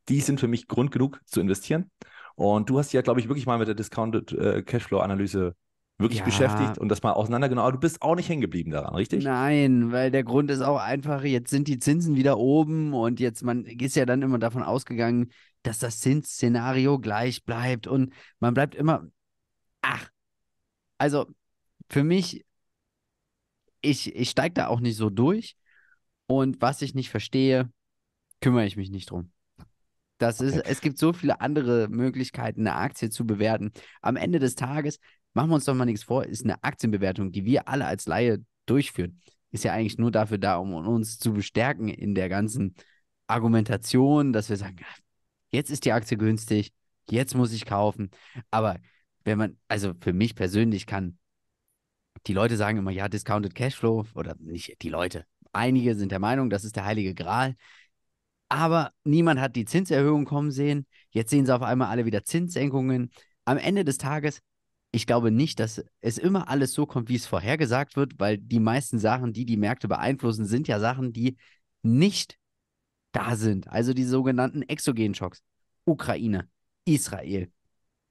die sind für mich Grund genug zu investieren. Und du hast ja, glaube ich, wirklich mal mit der Discounted äh, Cashflow Analyse wirklich ja. beschäftigt und das mal auseinandergenommen. Aber du bist auch nicht hängen geblieben daran, richtig? Nein, weil der Grund ist auch einfach, jetzt sind die Zinsen wieder oben und jetzt, man ist ja dann immer davon ausgegangen, dass das Zinsszenario gleich bleibt und man bleibt immer, ach, also für mich, ich, ich steige da auch nicht so durch und was ich nicht verstehe, kümmere ich mich nicht drum. Das ist, okay. es gibt so viele andere Möglichkeiten, eine Aktie zu bewerten. Am Ende des Tages machen wir uns doch mal nichts vor, ist eine Aktienbewertung, die wir alle als Laie durchführen, ist ja eigentlich nur dafür da, um uns zu bestärken in der ganzen Argumentation, dass wir sagen, ah, jetzt ist die Aktie günstig, jetzt muss ich kaufen. Aber wenn man, also für mich persönlich kann, die Leute sagen immer, ja, Discounted Cashflow oder nicht die Leute. Einige sind der Meinung, das ist der heilige Gral. Aber niemand hat die Zinserhöhung kommen sehen. Jetzt sehen sie auf einmal alle wieder Zinssenkungen. Am Ende des Tages ich glaube nicht, dass es immer alles so kommt, wie es vorhergesagt wird, weil die meisten Sachen, die die Märkte beeinflussen, sind ja Sachen, die nicht da sind. Also die sogenannten exogenen Schocks. Ukraine, Israel,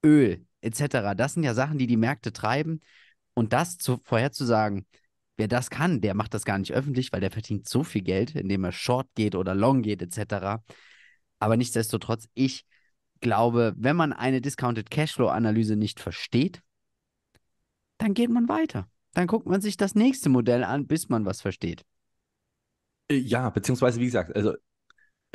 Öl etc. Das sind ja Sachen, die die Märkte treiben. Und das zu, vorherzusagen, wer das kann, der macht das gar nicht öffentlich, weil der verdient so viel Geld, indem er short geht oder long geht etc. Aber nichtsdestotrotz, ich glaube, wenn man eine Discounted Cashflow-Analyse nicht versteht, dann geht man weiter. Dann guckt man sich das nächste Modell an, bis man was versteht. Äh, ja, beziehungsweise wie gesagt, also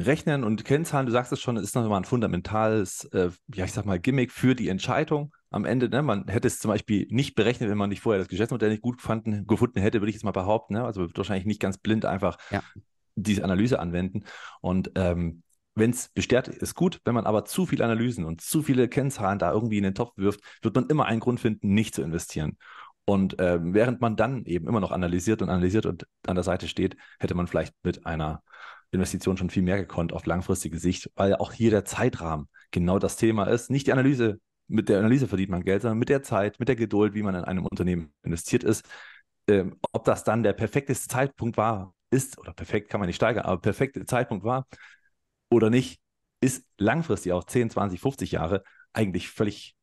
Rechnen und Kennzahlen, du sagst es schon, ist nochmal ein fundamentales, äh, ja, ich sag mal, Gimmick für die Entscheidung am Ende. Ne? Man hätte es zum Beispiel nicht berechnet, wenn man nicht vorher das Geschäftsmodell nicht gut gefunden, gefunden hätte, würde ich jetzt mal behaupten. Ne? Also wahrscheinlich nicht ganz blind einfach ja. diese Analyse anwenden. Und ähm, wenn es bestärkt ist, gut. Wenn man aber zu viele Analysen und zu viele Kennzahlen da irgendwie in den Topf wirft, wird man immer einen Grund finden, nicht zu investieren. Und äh, während man dann eben immer noch analysiert und analysiert und an der Seite steht, hätte man vielleicht mit einer Investition schon viel mehr gekonnt auf langfristige Sicht, weil auch hier der Zeitrahmen genau das Thema ist. Nicht die Analyse, mit der Analyse verdient man Geld, sondern mit der Zeit, mit der Geduld, wie man in einem Unternehmen investiert ist. Ähm, ob das dann der perfekteste Zeitpunkt war, ist, oder perfekt kann man nicht steigern, aber perfekte Zeitpunkt war, oder nicht, ist langfristig auch 10, 20, 50 Jahre eigentlich völlig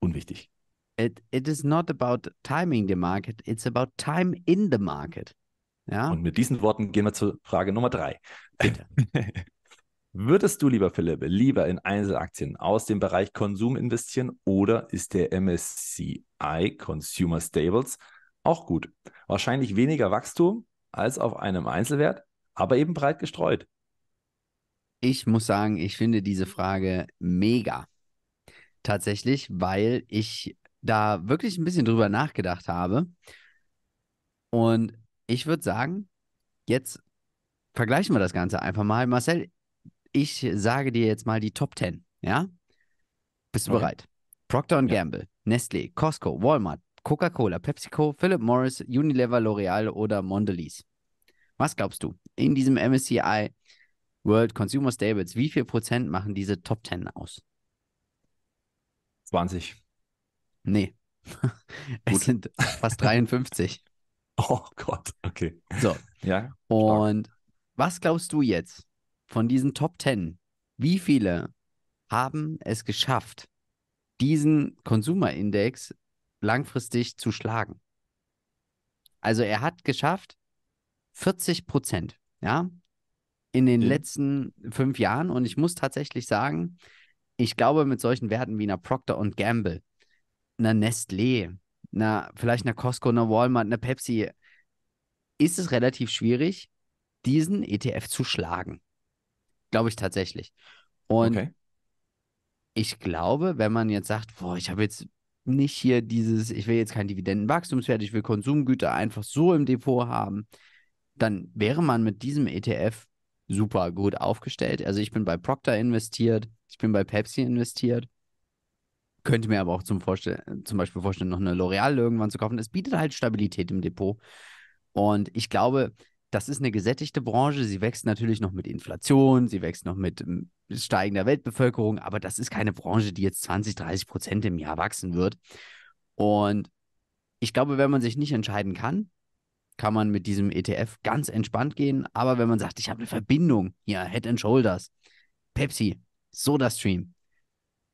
unwichtig. It, it is not about timing the market, it's about time in the market. Ja? Und mit diesen Worten gehen wir zur Frage Nummer drei. Bitte. [LAUGHS] Würdest du, lieber Philipp, lieber in Einzelaktien aus dem Bereich Konsum investieren oder ist der MSCI Consumer Stables auch gut? Wahrscheinlich weniger Wachstum als auf einem Einzelwert, aber eben breit gestreut. Ich muss sagen, ich finde diese Frage mega. Tatsächlich, weil ich da wirklich ein bisschen drüber nachgedacht habe. Und ich würde sagen, jetzt vergleichen wir das Ganze einfach mal. Marcel, ich sage dir jetzt mal die Top 10, ja? Bist du okay. bereit? Procter Gamble, Nestle, Costco, Walmart, Coca-Cola, PepsiCo, Philip Morris, Unilever, L'Oreal oder Mondelez. Was glaubst du, in diesem MSCI World Consumer Stables, wie viel Prozent machen diese Top 10 aus? 20. Nee. [LAUGHS] es Gut. sind fast 53. [LAUGHS] oh Gott, okay. So. Ja. Und stark. was glaubst du jetzt von diesen Top 10? Wie viele haben es geschafft, diesen Consumer Index langfristig zu schlagen? Also er hat geschafft 40 Prozent, ja, in den mhm. letzten fünf Jahren. Und ich muss tatsächlich sagen, ich glaube, mit solchen Werten wie einer Procter und Gamble, einer Nestlé, einer, vielleicht einer Costco, einer Walmart, einer Pepsi, ist es relativ schwierig, diesen ETF zu schlagen. Glaube ich tatsächlich. Und okay. ich glaube, wenn man jetzt sagt, boah, ich habe jetzt nicht hier dieses, ich will jetzt kein Dividendenwachstumswert, ich will Konsumgüter einfach so im Depot haben, dann wäre man mit diesem ETF super gut aufgestellt. Also ich bin bei Procter investiert, ich bin bei Pepsi investiert. Könnte mir aber auch zum, Vorstell zum Beispiel vorstellen, noch eine L'Oreal irgendwann zu kaufen. Es bietet halt Stabilität im Depot. Und ich glaube, das ist eine gesättigte Branche. Sie wächst natürlich noch mit Inflation, sie wächst noch mit hm, steigender Weltbevölkerung, aber das ist keine Branche, die jetzt 20, 30 Prozent im Jahr wachsen wird. Und ich glaube, wenn man sich nicht entscheiden kann, kann man mit diesem ETF ganz entspannt gehen. Aber wenn man sagt, ich habe eine Verbindung, ja, Head and Shoulders, Pepsi, SodaStream,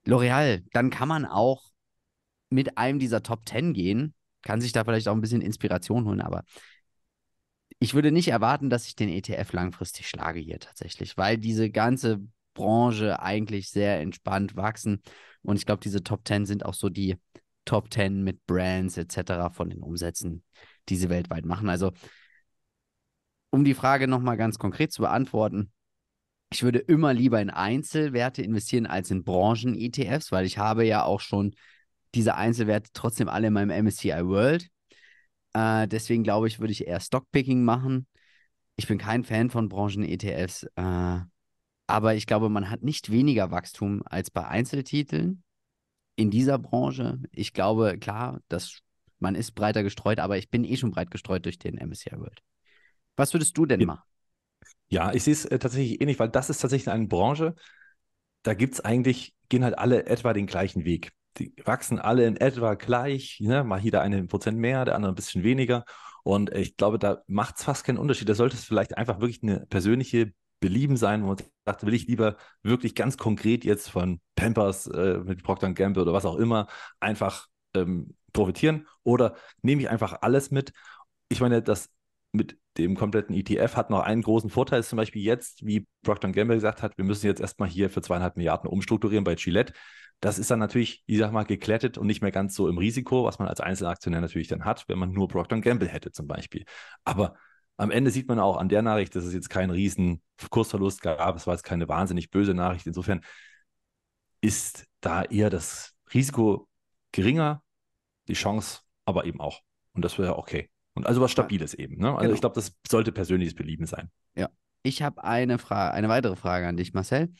L'Oreal, dann kann man auch mit einem dieser Top 10 gehen, kann sich da vielleicht auch ein bisschen Inspiration holen, aber ich würde nicht erwarten, dass ich den ETF langfristig schlage hier tatsächlich, weil diese ganze Branche eigentlich sehr entspannt wachsen und ich glaube, diese Top 10 sind auch so die Top 10 mit Brands etc. von den Umsätzen, die sie weltweit machen. Also, um die Frage nochmal ganz konkret zu beantworten, ich würde immer lieber in Einzelwerte investieren als in Branchen-ETFs, weil ich habe ja auch schon diese Einzelwerte trotzdem alle in meinem MSCI World. Äh, deswegen glaube ich, würde ich eher Stockpicking machen. Ich bin kein Fan von Branchen-ETFs, äh, aber ich glaube, man hat nicht weniger Wachstum als bei Einzeltiteln in dieser Branche. Ich glaube, klar, dass man ist breiter gestreut, aber ich bin eh schon breit gestreut durch den MSCI World. Was würdest du denn machen? Ja, ich sehe es äh, tatsächlich ähnlich, weil das ist tatsächlich eine Branche, da gibt es eigentlich, gehen halt alle etwa den gleichen Weg. Die wachsen alle in etwa gleich, ne? mal hier der eine ein Prozent mehr, der andere ein bisschen weniger. Und äh, ich glaube, da macht es fast keinen Unterschied. Da sollte es vielleicht einfach wirklich eine persönliche Belieben sein, wo man sagt, will ich lieber wirklich ganz konkret jetzt von Pampers äh, mit Procter Gamble oder was auch immer einfach ähm, profitieren oder nehme ich einfach alles mit? Ich meine, das mit dem kompletten ETF hat noch einen großen Vorteil, ist zum Beispiel jetzt, wie Procter Gamble gesagt hat, wir müssen jetzt erstmal hier für zweieinhalb Milliarden umstrukturieren bei Gillette. Das ist dann natürlich, ich sag mal, geklettet und nicht mehr ganz so im Risiko, was man als Einzelaktionär natürlich dann hat, wenn man nur Procter Gamble hätte zum Beispiel. Aber am Ende sieht man auch an der Nachricht, dass es jetzt keinen riesen Kursverlust gab. Es war jetzt keine wahnsinnig böse Nachricht. Insofern ist da eher das Risiko geringer, die Chance aber eben auch. Und das wäre okay. Und also was Stabiles ja. eben. Ne? Also genau. ich glaube, das sollte persönliches Belieben sein. Ja. Ich habe eine Frage, eine weitere Frage an dich, Marcel.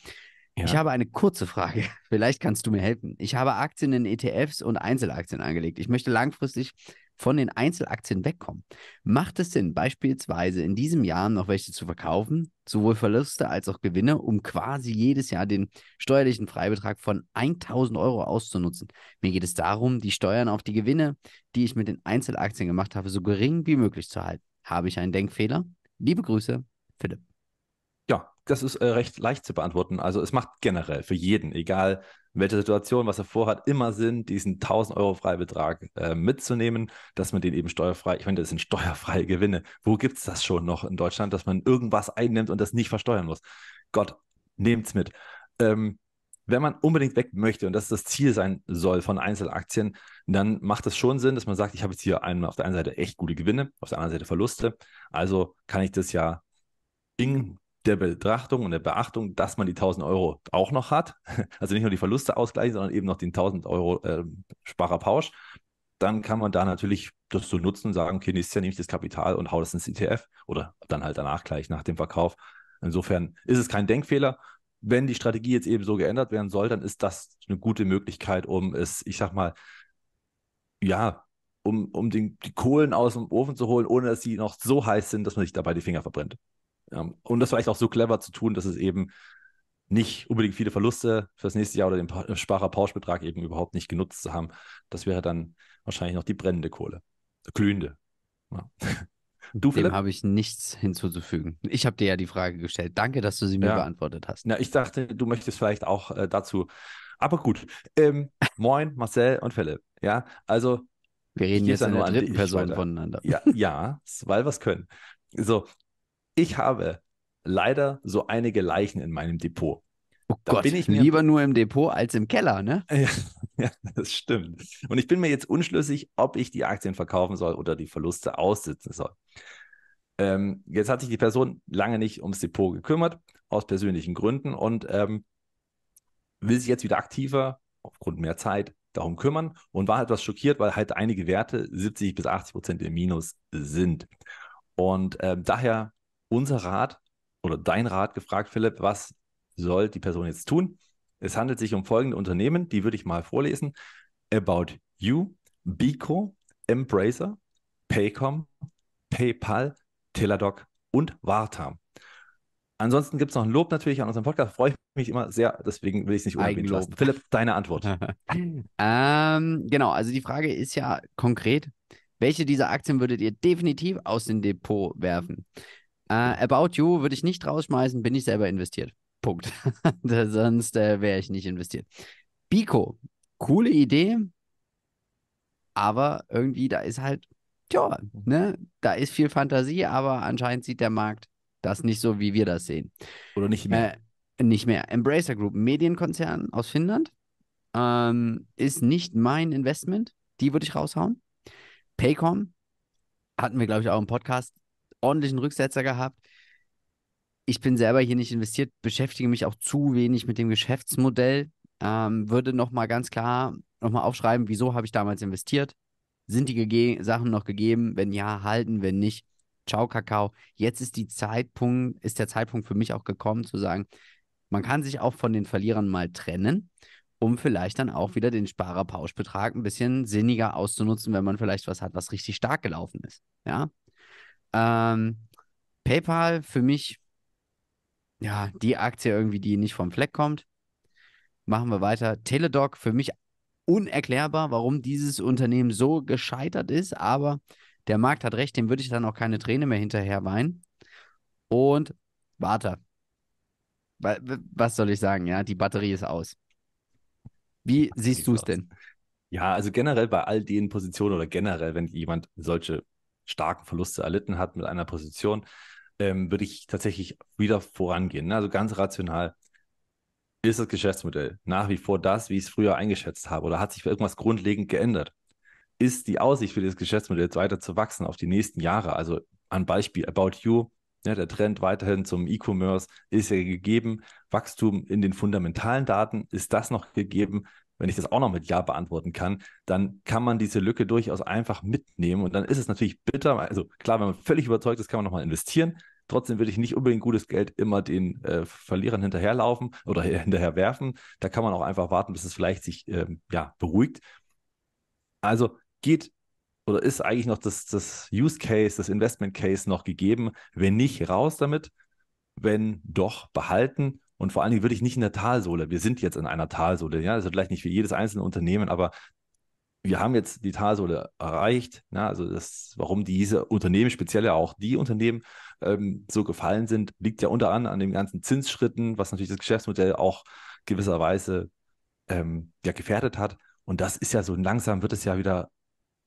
Ja. Ich habe eine kurze Frage. [LAUGHS] Vielleicht kannst du mir helfen. Ich habe Aktien in ETFs und Einzelaktien angelegt. Ich möchte langfristig von den Einzelaktien wegkommen. Macht es Sinn, beispielsweise in diesem Jahr noch welche zu verkaufen, sowohl Verluste als auch Gewinne, um quasi jedes Jahr den steuerlichen Freibetrag von 1000 Euro auszunutzen? Mir geht es darum, die Steuern auf die Gewinne, die ich mit den Einzelaktien gemacht habe, so gering wie möglich zu halten. Habe ich einen Denkfehler? Liebe Grüße, Philipp das ist äh, recht leicht zu beantworten. Also es macht generell für jeden, egal welche Situation, was er vorhat, immer Sinn, diesen 1000 Euro Freibetrag äh, mitzunehmen, dass man den eben steuerfrei, ich meine, das sind [LAUGHS] steuerfreie Gewinne. Wo gibt es das schon noch in Deutschland, dass man irgendwas einnimmt und das nicht versteuern muss? Gott, nehmt's mit. Ähm, wenn man unbedingt weg möchte und das das Ziel sein soll von Einzelaktien, dann macht es schon Sinn, dass man sagt, ich habe jetzt hier einmal auf der einen Seite echt gute Gewinne, auf der anderen Seite Verluste. Also kann ich das ja in der Betrachtung und der Beachtung, dass man die 1000 Euro auch noch hat. [LAUGHS] Also nicht nur die Verluste ausgleichen, sondern eben noch den 1000 Euro äh, Sparerpausch. Dann kann man da natürlich das so nutzen und sagen, okay, nächstes Jahr nehme ich das Kapital und hau das ins ETF oder dann halt danach gleich nach dem Verkauf. Insofern ist es kein Denkfehler. Wenn die Strategie jetzt eben so geändert werden soll, dann ist das eine gute Möglichkeit, um es, ich sag mal, ja, um, um den, die Kohlen aus dem Ofen zu holen, ohne dass sie noch so heiß sind, dass man sich dabei die Finger verbrennt. Ähm, und das war vielleicht auch so clever zu tun, dass es eben nicht unbedingt viele Verluste fürs nächste Jahr oder den pa äh, Sparerpauschbetrag eben überhaupt nicht genutzt zu haben. Das wäre dann wahrscheinlich noch die brennende Kohle. Glühende. Ja. Du, Dem habe ich nichts hinzuzufügen. Ich habe dir ja die Frage gestellt. Danke, dass du sie mir ja. beantwortet hast. Ja, ich dachte, du möchtest vielleicht auch äh, dazu. Aber gut. Ähm, moin, Marcel und Philipp. Ja, also. Wir reden jetzt nur der dritten Person voneinander. Ja, ja, weil wir es können. So, ich habe leider so einige Leichen in meinem Depot. Oh da Gott, bin ich mir... lieber nur im Depot als im Keller, ne? [LAUGHS] Ja, ja, das stimmt. Und ich bin mir jetzt unschlüssig, ob ich die Aktien verkaufen soll oder die Verluste aussitzen soll. Ähm, jetzt hat sich die Person lange nicht ums Depot gekümmert, aus persönlichen Gründen und ähm, will sich jetzt wieder aktiver, aufgrund mehr Zeit, darum kümmern und war etwas schockiert, weil halt einige Werte 70 bis 80 Prozent im Minus sind. Und äh, daher unser Rat oder dein Rat gefragt, Philipp, was soll die Person jetzt tun? Es handelt sich um folgende Unternehmen, die würde ich mal vorlesen. About You, Bico, Embracer, Paycom, PayPal, Teladoc und Warta. Ansonsten gibt es noch ein Lob natürlich an unserem Podcast. Freue ich mich immer sehr, deswegen will ich es nicht unerwähnt lassen. Philipp, deine Antwort. [LAUGHS] ähm, genau, also die Frage ist ja konkret, welche dieser Aktien würdet ihr definitiv aus dem Depot werfen? Äh, About You würde ich nicht rausschmeißen, bin ich selber investiert. Punkt. [LAUGHS] Sonst äh, wäre ich nicht investiert. Biko, coole Idee, aber irgendwie, da ist halt, tja, ne, da ist viel Fantasie, aber anscheinend sieht der Markt das nicht so, wie wir das sehen. Oder nicht mehr. Äh, nicht mehr. Embracer Group, Medienkonzern aus Finnland, ähm, ist nicht mein Investment. Die würde ich raushauen. Paycom, hatten wir, glaube ich, auch im Podcast ordentlichen Rücksetzer gehabt. Ich bin selber hier nicht investiert, beschäftige mich auch zu wenig mit dem Geschäftsmodell. Ähm, würde nochmal ganz klar nochmal aufschreiben, wieso habe ich damals investiert? Sind die Gege Sachen noch gegeben? Wenn ja, halten, wenn nicht. Ciao, Kakao. Jetzt ist die Zeitpunkt, ist der Zeitpunkt für mich auch gekommen, zu sagen, man kann sich auch von den Verlierern mal trennen, um vielleicht dann auch wieder den Sparerpauschbetrag ein bisschen sinniger auszunutzen, wenn man vielleicht was hat, was richtig stark gelaufen ist. Ja, ähm, PayPal für mich, ja, die Aktie irgendwie, die nicht vom Fleck kommt. Machen wir weiter. Teledoc für mich unerklärbar, warum dieses Unternehmen so gescheitert ist, aber der Markt hat recht, dem würde ich dann auch keine Träne mehr hinterher weinen. Und warte. Was soll ich sagen? Ja, die Batterie ist aus. Wie siehst du es denn? Ja, also generell bei all den Positionen oder generell, wenn jemand solche starken Verluste erlitten hat mit einer Position, ähm, würde ich tatsächlich wieder vorangehen. Ne? Also ganz rational ist das Geschäftsmodell nach wie vor das, wie ich es früher eingeschätzt habe, oder hat sich irgendwas grundlegend geändert? Ist die Aussicht für dieses Geschäftsmodell weiter zu wachsen auf die nächsten Jahre? Also ein Beispiel About You, ja, ne, der Trend weiterhin zum E-Commerce ist ja gegeben. Wachstum in den fundamentalen Daten ist das noch gegeben wenn ich das auch noch mit Ja beantworten kann, dann kann man diese Lücke durchaus einfach mitnehmen. Und dann ist es natürlich bitter. Also klar, wenn man völlig überzeugt ist, kann man nochmal investieren. Trotzdem würde ich nicht unbedingt gutes Geld immer den äh, Verlierern hinterherlaufen oder [LAUGHS] hinterher werfen. Da kann man auch einfach warten, bis es vielleicht sich ähm, ja, beruhigt. Also geht oder ist eigentlich noch das, das Use Case, das Investment Case noch gegeben? Wenn nicht, raus damit. Wenn doch, behalten und vor allen Dingen würde ich nicht in der Talsohle. Wir sind jetzt in einer Talsohle. Ja, das ist vielleicht nicht für jedes einzelne Unternehmen, aber wir haben jetzt die Talsohle erreicht. Ja, ne? also das, warum diese Unternehmen, speziell ja auch die Unternehmen, ähm, so gefallen sind, liegt ja unter anderem an den ganzen Zinsschritten, was natürlich das Geschäftsmodell auch gewisserweise ähm, ja, gefährdet hat. Und das ist ja so langsam wird es ja wieder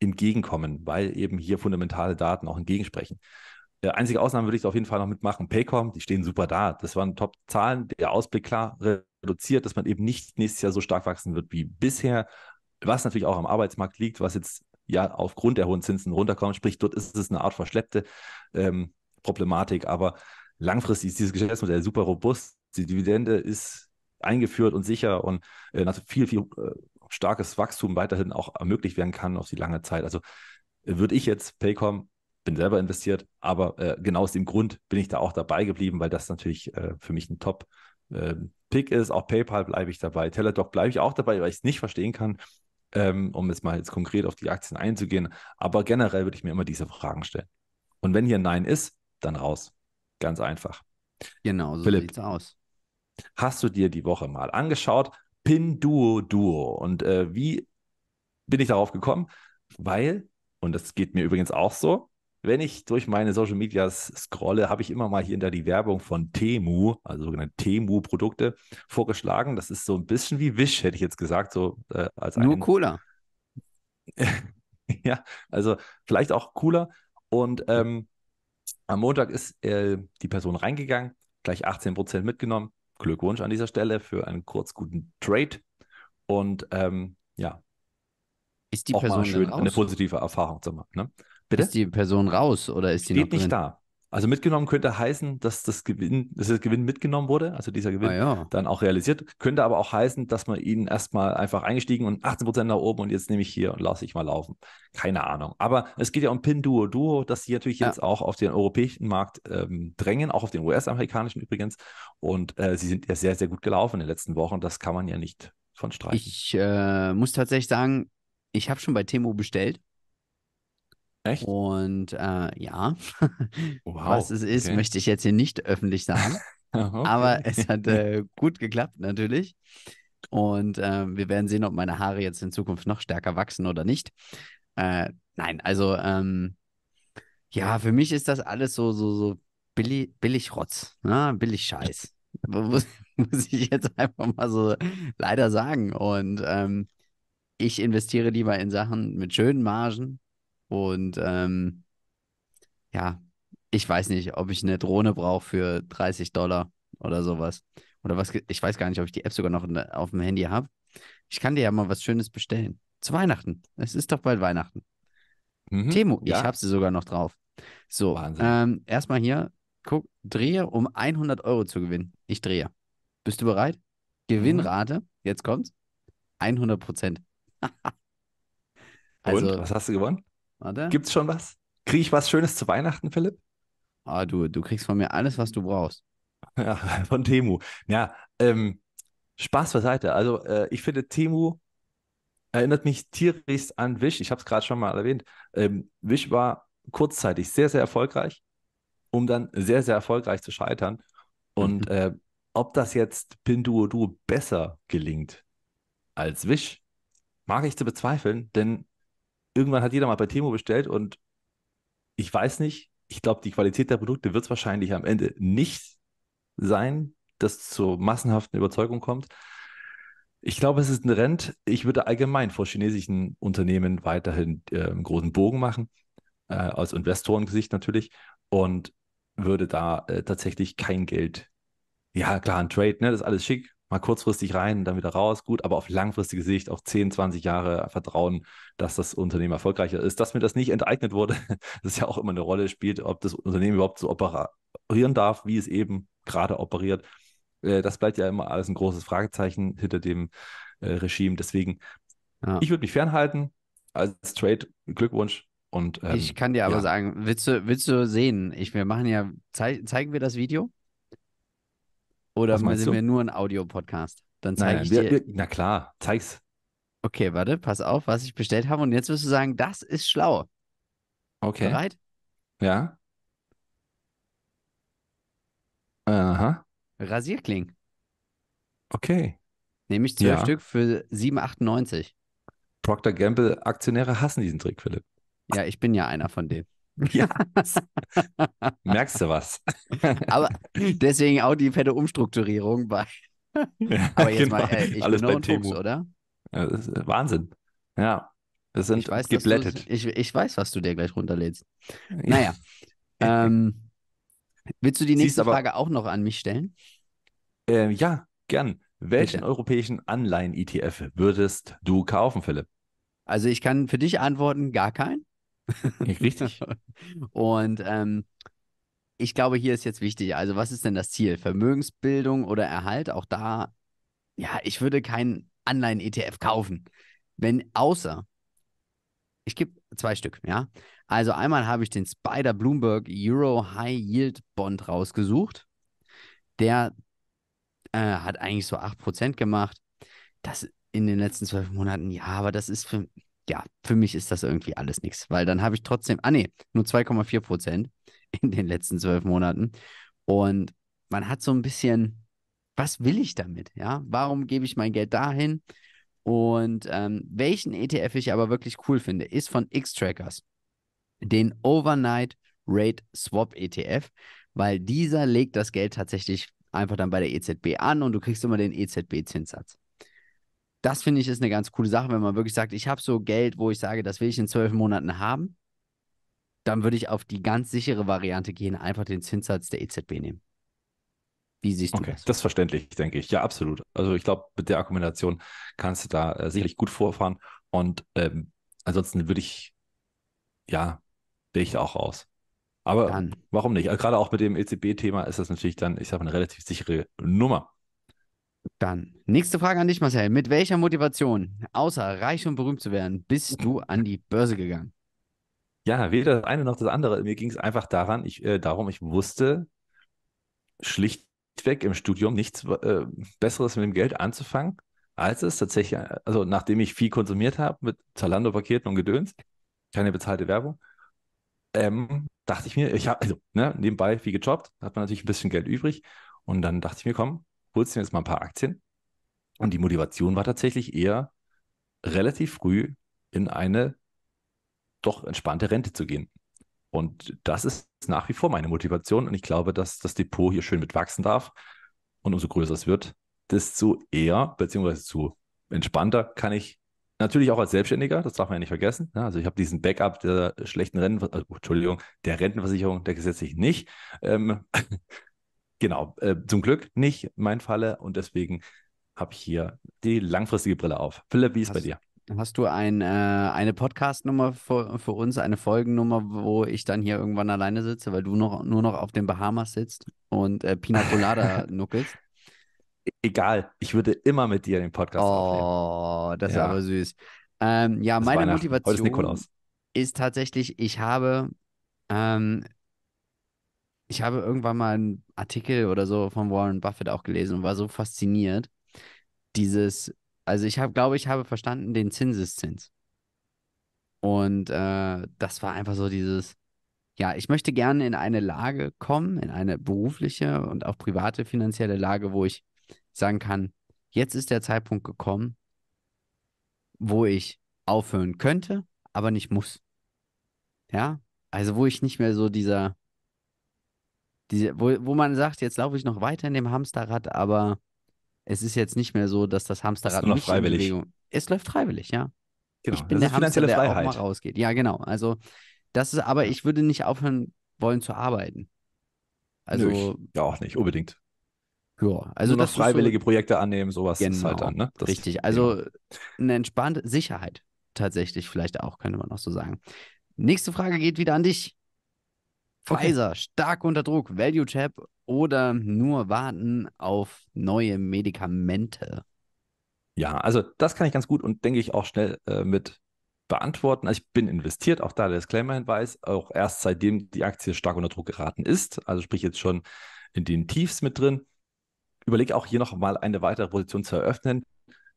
entgegenkommen, weil eben hier fundamentale Daten auch entgegensprechen. Äh, einzige Ausnahme würde ich auf jeden Fall noch mitmachen. Paycom, die stehen super da. Das waren Top-Zahlen. Der Ausblick klar reduziert, dass man eben nicht nächstes Jahr so stark wachsen wird wie bisher. Was natürlich auch am Arbeitsmarkt liegt, was jetzt ja aufgrund der hohen Zinsen runterkommt. Sprich, dort ist es eine Art verschleppte ähm, Problematik. Aber langfristig ist dieses Geschäftsmodell super robust. Die Dividende ist eingeführt und sicher und äh, viel, viel äh, starkes Wachstum weiterhin auch ermöglicht werden kann auf die lange Zeit. Also äh, würde ich jetzt Paycom bin selber investiert, aber äh, genau aus dem Grund bin ich da auch dabei geblieben, weil das natürlich äh, für mich ein Top äh, Pick ist. Auch PayPal bleibe ich dabei, Teladoc bleibe ich auch dabei, weil ich es nicht verstehen kann, ähm, um jetzt mal jetzt konkret auf die Aktien einzugehen. Aber generell würde ich mir immer diese Fragen stellen. Und wenn hier ein Nein ist, dann raus. Ganz einfach. Genau, so sieht sieht's aus. Hast du dir die Woche mal angeschaut? Pin Duo Duo. Und äh, wie bin ich darauf gekommen? Weil, und das geht mir übrigens auch so, wenn ich durch meine Social Medias scrolle, habe ich immer mal hier hinter die Werbung von Temu, also sogenannte Temu-Produkte, vorgeschlagen. Das ist so ein bisschen wie Wish, hätte ich jetzt gesagt, so äh, als Nur einen... Cola. [LAUGHS] ja, also vielleicht auch cooler. Und ähm, am Montag ist äh, die Person reingegangen, gleich 18 Prozent mitgenommen. Glückwunsch an dieser Stelle für einen kurz guten Trade. Und ähm, ja, ist die auch Person mal schön, eine positive Erfahrung zu machen. Ne? Bitte? Ist die Person raus oder ist Steht die noch drin? nicht da. Also mitgenommen könnte heißen, dass das Gewinn, dass das Gewinn mitgenommen wurde, also dieser Gewinn ah, ja. dann auch realisiert. Könnte aber auch heißen, dass man ihn erstmal einfach eingestiegen und 18% Prozent nach oben und jetzt nehme ich hier und lasse ich mal laufen. Keine Ahnung. Aber es geht ja um Pin Duo Duo, dass sie natürlich ja. jetzt auch auf den europäischen Markt ähm, drängen, auch auf den US-amerikanischen übrigens. Und äh, sie sind ja sehr, sehr gut gelaufen in den letzten Wochen. Das kann man ja nicht von streichen. Ich äh, muss tatsächlich sagen, ich habe schon bei Temo bestellt Echt? Und äh, ja, [LAUGHS] wow, was es ist, okay. möchte ich jetzt hier nicht öffentlich sagen. [LAUGHS] Ah, okay. Aber es hat [LAUGHS] äh, gut geklappt, natürlich. Und äh, wir werden sehen, ob meine Haare jetzt in Zukunft noch stärker wachsen oder nicht. Äh, nein, also ähm, ja, für mich ist das alles so, so, so billig, billig Rotz, ne? billig Scheiß. muss, muss, ich jetzt einfach mal so leider sagen. Und ähm, ich investiere lieber in Sachen mit schönen Margen, und ähm, ja, ich weiß nicht, ob ich eine Drohne brauche für 30 Dollar oder sowas. Oder was, ich weiß gar nicht, ob ich die App sogar noch auf dem Handy habe. Ich kann dir ja mal was Schönes bestellen. Zu Weihnachten. Es ist doch bald Weihnachten. Mhm, Temo, ja. ich habe sie sogar noch drauf. So, ähm, erstmal hier, guck, drehe, um 100 Euro zu gewinnen. Ich drehe. Bist du bereit? Gewinnrate, mhm. jetzt kommt's, 100 Prozent. [LAUGHS] also, Und, was hast du gewonnen? Warte. Gibt's schon was? Kriege ich was Schönes zu Weihnachten, Philipp? Ah, du, du kriegst von mir alles, was du brauchst. [LAUGHS] Ja, von Temu. Ja, ähm, Spaß beiseite. Also, äh, ich finde, Temu erinnert mich tierisch an Wish. Ich habe es gerade schon mal erwähnt. Ähm, Wish war kurzzeitig sehr, sehr erfolgreich, um dann sehr, sehr erfolgreich zu scheitern. Und mhm. [LAUGHS] äh, ob das jetzt Pinduoduo besser gelingt als Wish, mag ich zu bezweifeln, denn irgendwann hat jeder mal bei Temo bestellt und ich weiß nicht, ich glaube, die Qualität der Produkte wird es wahrscheinlich am Ende nicht sein, das zur massenhaften Überzeugung kommt. Ich glaube, es ist ein Rent. Ich würde allgemein vor chinesischen Unternehmen weiterhin äh, einen großen Bogen machen, äh, aus Investorengesicht natürlich, und würde da äh, tatsächlich kein Geld. Ja, klar, ein Trade, ne, das ist alles schick, mal kurzfristig rein, dann wieder raus, gut, aber auf langfristige Sicht, auf 10, 20 Jahre Vertrauen, dass das Unternehmen erfolgreicher ist, dass mir das nicht enteignet wurde, [LAUGHS] das ist ja auch immer eine Rolle spielt, ob das Unternehmen überhaupt so operieren darf, wie es eben gerade operiert. Äh, das bleibt ja immer alles ein großes Fragezeichen hinter dem äh, Regime. Deswegen, ja. ich würde mich fernhalten. Als Trade, Glückwunsch, und, ähm, ich kann dir aber ja. sagen, willst du, willst du sehen? Ich, wir machen ja, zei zeigen wir das Video? Oder sind du? wir nur ein Audio-Podcast? Dann zeige ich wir, dir. Wir, na klar, zeig's. Okay, warte, pass auf, was ich bestellt habe. Und jetzt wirst du sagen, das ist schlau. Okay. Bereit? Ja. Aha. Rasierkling. Okay. Nehme ich zwölf ja. Stück für 7,98. Procter Gamble Aktionäre hassen diesen Trick, Philipp. Ja, ich bin ja einer von denen. [LAUGHS] Ja. [LAUGHS] Merkst du was? Aber [LAUGHS] deswegen auch die fette Umstrukturierung bei. Aber jetzt genau. mal, ey, ich Alles bin nur ein Fuchs, oder? Wahnsinn. Ja. Das sind ich weiß, geblättet. Ich, ich, weiß, was du dir gleich runterlädst. Naja. Ähm, willst du die nächste Siehst Frage auch noch an mich stellen? Äh, ja, gern. Welchen Bitte. europäischen Anleihen-ETF würdest du kaufen, Philipp? Also ich kann für dich antworten, gar keinen. Richtig. [LAUGHS] und ähm, ich glaube, hier ist jetzt wichtig, also was ist denn das Ziel? Vermögensbildung oder Erhalt? Auch da, ja, ich würde keinen Anleihen-ETF kaufen. Wenn, außer, ich gebe zwei Stück, ja. Also einmal habe ich den Spider Bloomberg Euro High Yield Bond rausgesucht. Der äh, hat eigentlich so 8% gemacht. Das in den letzten zwölf Monaten, ja, aber das ist für, ja, für mich ist das irgendwie alles nichts, weil dann habe ich trotzdem, ah nee, nur 2,4 Prozent [LAUGHS] in den letzten zwölf Monaten. Und man hat so ein bisschen, was will ich damit? Ja, warum gebe ich mein Geld dahin? Und ähm, welchen ETF ich aber wirklich cool finde, ist von X-Trackers, den Overnight Rate Swap ETF, weil dieser legt das Geld tatsächlich einfach dann bei der EZB an und du kriegst immer den EZB-Zinssatz das finde ich ist eine ganz coole Sache, wenn man wirklich sagt, ich habe so Geld, wo ich sage, das will ich in zwölf Monaten haben, dann würde ich auf die ganz sichere Variante gehen, einfach den Zinssatz der EZB nehmen. Wie siehst du okay, das? Das ist verständlich, denke ich. Ja, absolut. Also ich glaube, mit der Argumentation kannst du da äh, sicherlich gut vorfahren. Und ähm, ansonsten würde ich, ja, wäre ich auch raus. Aber dann. warum nicht? Also, gerade auch mit dem EZB-Thema ist das natürlich dann, ich sage, mal, eine relativ sichere Nummer. Dann nächste Frage an dich, Marcel. Mit welcher Motivation, außer reich und berühmt zu werden, bist du an die Börse gegangen? Ja, weder das eine noch das andere. Mir ging es einfach daran, ich, äh, darum, ich wusste schlichtweg im Studium nichts äh, Besseres mit dem Geld anzufangen, als es tatsächlich, also nachdem ich viel konsumiert habe mit Zalando-Paketen und Gedöns, keine bezahlte Werbung, ähm, dachte ich mir, ich habe, also ne, nebenbei viel gejobbt, hat man natürlich ein bisschen Geld übrig. Und dann dachte ich mir, komm, holst dir jetzt mal ein paar Aktien. Und die Motivation war tatsächlich eher, relativ früh in eine doch entspannte Rente zu gehen. Und das ist nach wie vor meine Motivation. Und ich glaube, dass das Depot hier schön mitwachsen darf. Und umso größer es wird, desto eher, beziehungsweise zu entspannter kann ich natürlich auch als Selbstständiger, das darf man ja nicht vergessen. Also ich habe diesen Backup der schlechten Renten, äh, Entschuldigung, der Rentenversicherung, der gesetzlich nicht. Ähm, Genau, äh, zum Glück nicht mein Falle und deswegen habe ich hier die langfristige Brille auf. Philipp, wie ist bei dir? Hast du ein, äh, eine Podcast-Nummer für, für, uns, eine Folgennummer, wo ich dann hier irgendwann alleine sitze, weil du noch, nur noch auf den Bahamas sitzt und äh, Pina Colada [LAUGHS] nuckelst? Egal, ich würde immer mit dir den Podcast oh, aufnehmen. Oh, das ja. ist aber süß. Ähm, ja, das meine Motivation ist, ist, tatsächlich, ich habe ähm, ich habe irgendwann mal einen Artikel oder so von Warren Buffett auch gelesen und war so fasziniert. Dieses, also ich habe, glaube ich, habe verstanden den Zinseszins. Und äh, das war einfach so dieses, ja, ich möchte gerne in eine Lage kommen, in eine berufliche und auch private finanzielle Lage, wo ich sagen kann, jetzt ist der Zeitpunkt gekommen, wo ich aufhören könnte, aber nicht muss. Ja, also wo ich nicht mehr so dieser diese, wo, wo man sagt, jetzt laufe ich noch weiter in dem Hamsterrad, aber es ist jetzt nicht mehr so, dass das Hamsterrad es läuft freiwillig. Bewegung, es läuft freiwillig, ja. Genau. Ich bin das der Hamster, der Freiheit. auch mal rausgeht. Ja, genau. Also das ist, aber ich würde nicht aufhören wollen zu arbeiten. Also Nö, ja auch nicht unbedingt. Ja, also Nur noch freiwillige so, Projekte annehmen, sowas genau, ist halt genau, dann, ne? Das richtig. Also eine entspannte Sicherheit tatsächlich vielleicht auch könnte man auch so sagen. Nächste Frage geht wieder an dich. Pfizer okay. stark unter Druck, Value Chap oder nur warten auf neue Medikamente? Ja, also das kann ich ganz gut und denke ich auch schnell äh, mit beantworten. Also ich bin investiert, auch da der Disclaimer-Hinweis, auch erst seitdem die Aktie stark unter Druck geraten ist, also sprich jetzt schon in den Tiefs mit drin. Überlege auch hier nochmal eine weitere Position zu eröffnen,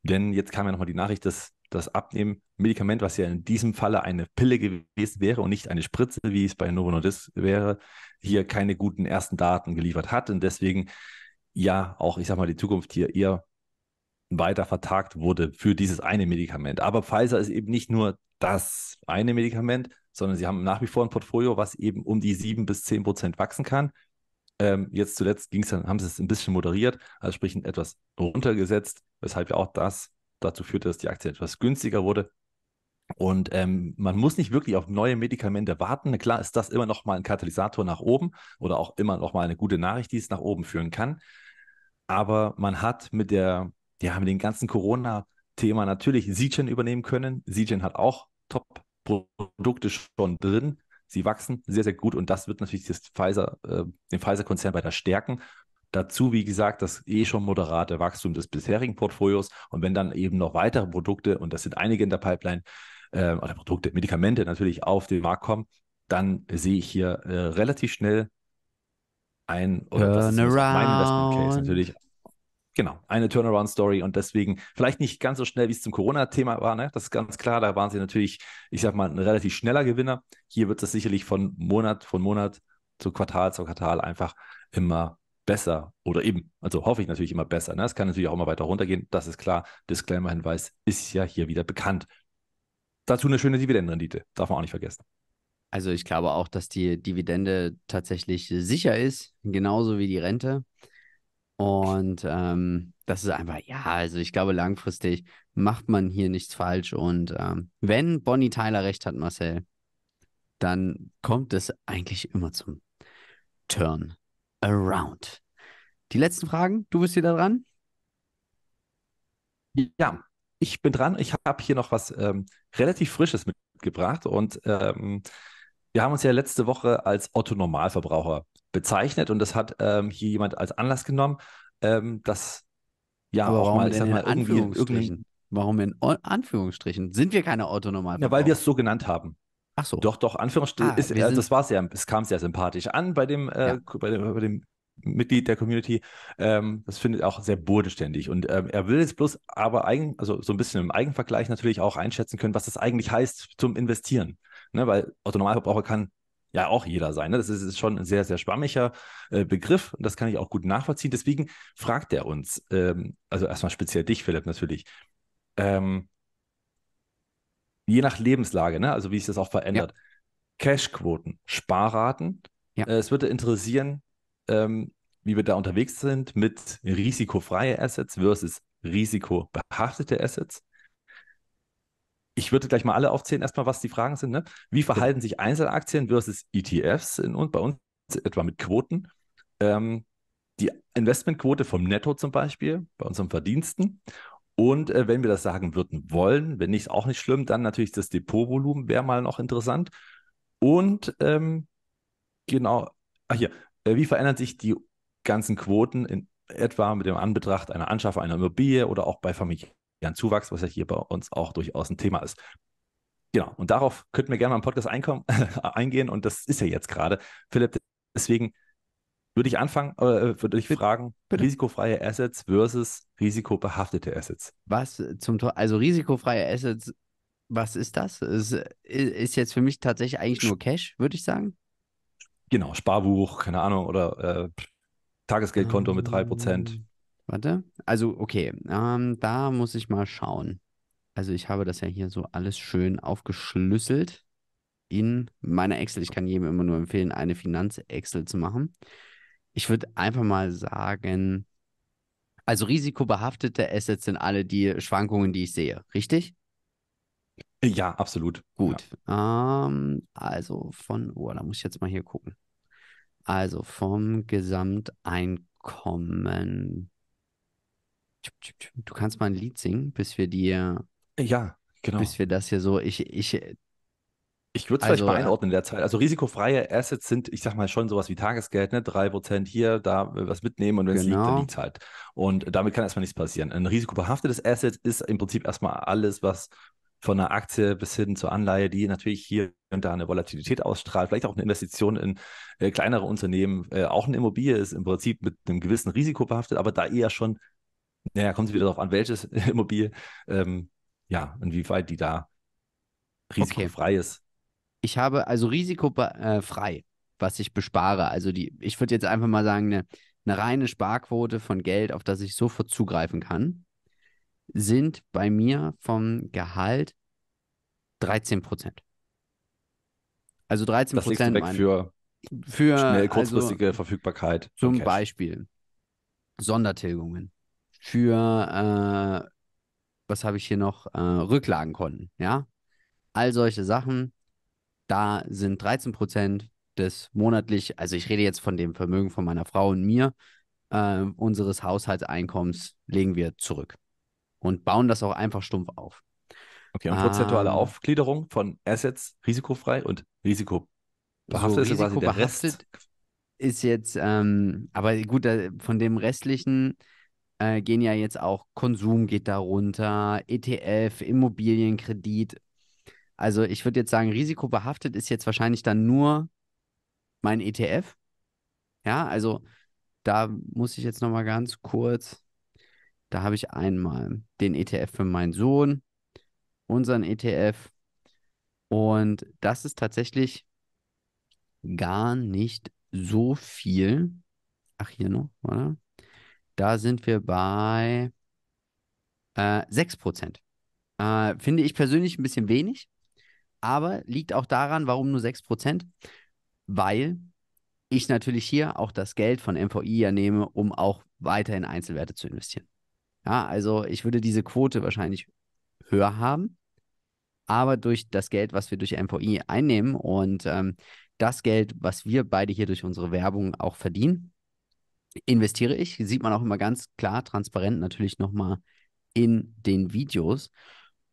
denn jetzt kam ja nochmal die Nachricht, dass das Abnehmmedikament, was ja in diesem Falle eine Pille gewesen wäre und nicht eine Spritze, wie es bei Novo Nordisk wäre, hier keine guten ersten Daten geliefert hat und deswegen ja auch, ich sag mal, die Zukunft hier eher weiter vertagt wurde für dieses eine Medikament. Aber Pfizer ist eben nicht nur das eine Medikament, sondern sie haben nach wie vor ein Portfolio, was eben um die 7 bis 10 Prozent wachsen kann. Ähm, jetzt zuletzt ging's dann, haben sie es ein bisschen moderiert, also sprich etwas runtergesetzt, weshalb ja auch das dazu führte, dass die Aktie etwas günstiger wurde. Und ähm, man muss nicht wirklich auf neue Medikamente warten. klar ist das immer noch mal ein Katalysator nach oben oder auch immer noch mal eine gute Nachricht, die es nach oben führen kann. Aber man hat mit der, ja, mit dem ganzen Corona-Thema natürlich Siegen übernehmen können. Siegen hat auch Top-Produkte schon drin. Sie wachsen sehr, sehr gut und das wird natürlich das Pfizer, äh, den Pfizer-Konzern weiter stärken. Dazu, wie gesagt, das eh schon moderate Wachstum des bisherigen Portfolios. Und wenn dann eben noch weitere Produkte, und das sind einige in der Pipeline, äh, oder Produkte, Medikamente natürlich auf den Markt kommen, dann sehe ich hier äh, relativ schnell ein oder das ist mein Investment Case natürlich. Genau, eine Turnaround-Story und deswegen vielleicht nicht ganz so schnell, wie es zum Corona-Thema war, ne? Das ist ganz klar. Da waren sie natürlich, ich sag mal, ein relativ schneller Gewinner. Hier wird es sicherlich von Monat von Monat zu Quartal zu Quartal einfach immer besser oder eben, also hoffe ich natürlich immer besser. Ne? Es kann natürlich auch immer weiter runtergehen, das ist klar. Disclaimer-Hinweis ist ja hier wieder bekannt. Dazu eine schöne Dividendenrendite, darf man auch nicht vergessen. Also ich glaube auch, dass die Dividende tatsächlich sicher ist, genauso wie die Rente. Und ähm, das ist einfach, ja, also ich glaube, langfristig macht man hier nichts falsch. Und ähm, wenn Bonnie Tyler recht hat, Marcel, dann kommt es eigentlich immer zum Turn around. Die letzten Fragen, du bist hier dran? Ja, ich bin dran. Ich habe hier noch was ähm, relativ Frisches mitgebracht und ähm, wir haben uns ja letzte Woche als Otto Normalverbraucher bezeichnet und das hat ähm, hier jemand als Anlass genommen, ähm, dass ja Aber auch mal, ich sag mal, Anführungsstrichen? Irgendwie, warum in Anführungsstrichen? Sind wir keine Otto Normalverbraucher? Ja, weil wir es so genannt haben. Ach so. Doch, doch, Anführungsstrichen. Ah, ist, also das war sehr, es kam sehr sympathisch an bei dem, äh, ja. bei dem, bei dem Mitglied der Community. Ähm, das findet auch sehr bodenständig. Und ähm, er will jetzt bloß aber eigen, also so ein bisschen im Eigenvergleich natürlich auch einschätzen können, was das eigentlich heißt zum Investieren. Ne? Weil Autonomalverbraucher kann ja auch jeder sein. Ne? Das ist, ist, schon ein sehr, sehr schwammiger äh, Begriff und das kann ich auch gut nachvollziehen. Deswegen fragt er uns, ähm, also erstmal speziell dich, Philipp, natürlich. Ähm, je nach Lebenslage, ne? also wie sich das auch verändert. Ja. Cashquoten, Sparraten. Ja. Äh, es würde interessieren, ähm, wie wir da unterwegs sind mit risikofreie Assets versus risikobehaftete Assets. Ich würde gleich mal alle aufzählen, erstmal, was die Fragen sind. Ne? Wie verhalten sich Einzelaktien versus ETFs in, und bei uns etwa mit Quoten? Ähm, die Investmentquote vom Netto zum Beispiel, bei unseren Verdiensten und äh, wenn wir das sagen würden wollen, wenn nicht, auch nicht schlimm, dann natürlich das Depotvolumen wäre mal noch interessant. Und ähm, genau, ach hier, äh, wie verändern sich die ganzen Quoten in etwa mit dem Anbetracht einer Anschaffung einer Immobilie oder auch bei familiären Zuwachs, was ja hier bei uns auch durchaus ein Thema ist. Genau, und darauf könnten wir gerne mal im Podcast [LAUGHS] eingehen und das ist ja jetzt gerade. Philipp, deswegen würde ich anfangen, äh, äh, würde ich bitte, fragen, bitte. risikofreie Assets versus risikobehaftete Assets. Was zum Tor, also risikofreie Assets, was ist das? Ist, ist jetzt für mich tatsächlich eigentlich nur Cash, würde ich sagen. Genau, Sparbuch, keine Ahnung, oder äh, Tagesgeldkonto ähm, mit 3%. Warte, also okay, ähm, da muss ich mal schauen. Also ich habe das ja hier so alles schön aufgeschlüsselt in meiner Excel. Ich kann jedem immer nur empfehlen, eine Finanz-Excel zu machen ich würde einfach mal sagen, also risikobehaftete Assets sind alle die Schwankungen, die ich sehe, richtig? Ja, absolut. Gut. Ja. Ähm, also von, oh, da muss ich jetzt mal hier gucken. Also vom Gesamteinkommen. Du kannst mal ein Lied singen, bis wir dir. Ja, genau. Bis wir das hier so. Ich, ich ich würde es also, vielleicht mal äh, einordnen in der Zeit. Also risikofreie Assets sind, ich sag mal, schon sowas wie Tagesgeld, ne? Drei Prozent hier, da äh, was mitnehmen und wenn es liegt, dann genau. liegt es halt. Und damit kann erstmal nichts passieren. Ein risikobehaftetes Asset ist im Prinzip erstmal alles, was von einer Aktie bis hin zur Anleihe, die natürlich hier und da eine Volatilität ausstrahlt, vielleicht auch eine Investition in äh, kleinere Unternehmen, äh, auch eine Immobilie ist im Prinzip mit einem gewissen Risiko behaftet, aber da eher schon, naja, kommt es wieder darauf an, welches [LAUGHS] Immobilie, ähm, ja, inwieweit die da risikofrei okay. ist ich habe also risikofrei, äh, was ich bespare. Also die, ich würde jetzt einfach mal sagen, eine, eine reine Sparquote von Geld, auf das ich sofort zugreifen kann, sind bei mir vom Gehalt 13 Prozent. Also 13 Prozent. für, für schnell also kurzfristige also, Verfügbarkeit. Zum Beispiel Sondertilgungen für, äh, was habe ich hier noch, äh, Rücklagenkonten, ja. All solche Sachen da sind 13 Prozent des monatlich, also ich rede jetzt von dem Vermögen von meiner Frau und mir, äh, unseres Haushaltseinkommens legen wir zurück und bauen das auch einfach stumpf auf. Okay, und prozentuale ähm, Aufgliederung von Assets risikofrei und risikobehaftet so, ist quasi der Rest. Ist jetzt, ähm, aber gut, von dem restlichen äh, gehen ja jetzt auch Konsum geht darunter, ETF, Immobilienkredit also ich würde jetzt sagen, risikobehaftet ist jetzt wahrscheinlich dann nur mein ETF. Ja, also da muss ich jetzt nochmal ganz kurz, da habe ich einmal den ETF für meinen Sohn, unseren ETF. Und das ist tatsächlich gar nicht so viel. Ach, hier noch, oder? Da sind wir bei äh, 6%. Äh, finde ich persönlich ein bisschen wenig aber liegt auch daran, warum nur 6%? Weil ich natürlich hier auch das Geld von MVI ja nehme, um auch weiter in Einzelwerte zu investieren. Ja, also ich würde diese Quote wahrscheinlich höher haben, aber durch das Geld, was wir durch MVI einnehmen und ähm, das Geld, was wir beide hier durch unsere Werbung auch verdienen, investiere ich, sieht man auch immer ganz klar, transparent natürlich nochmal in den Videos.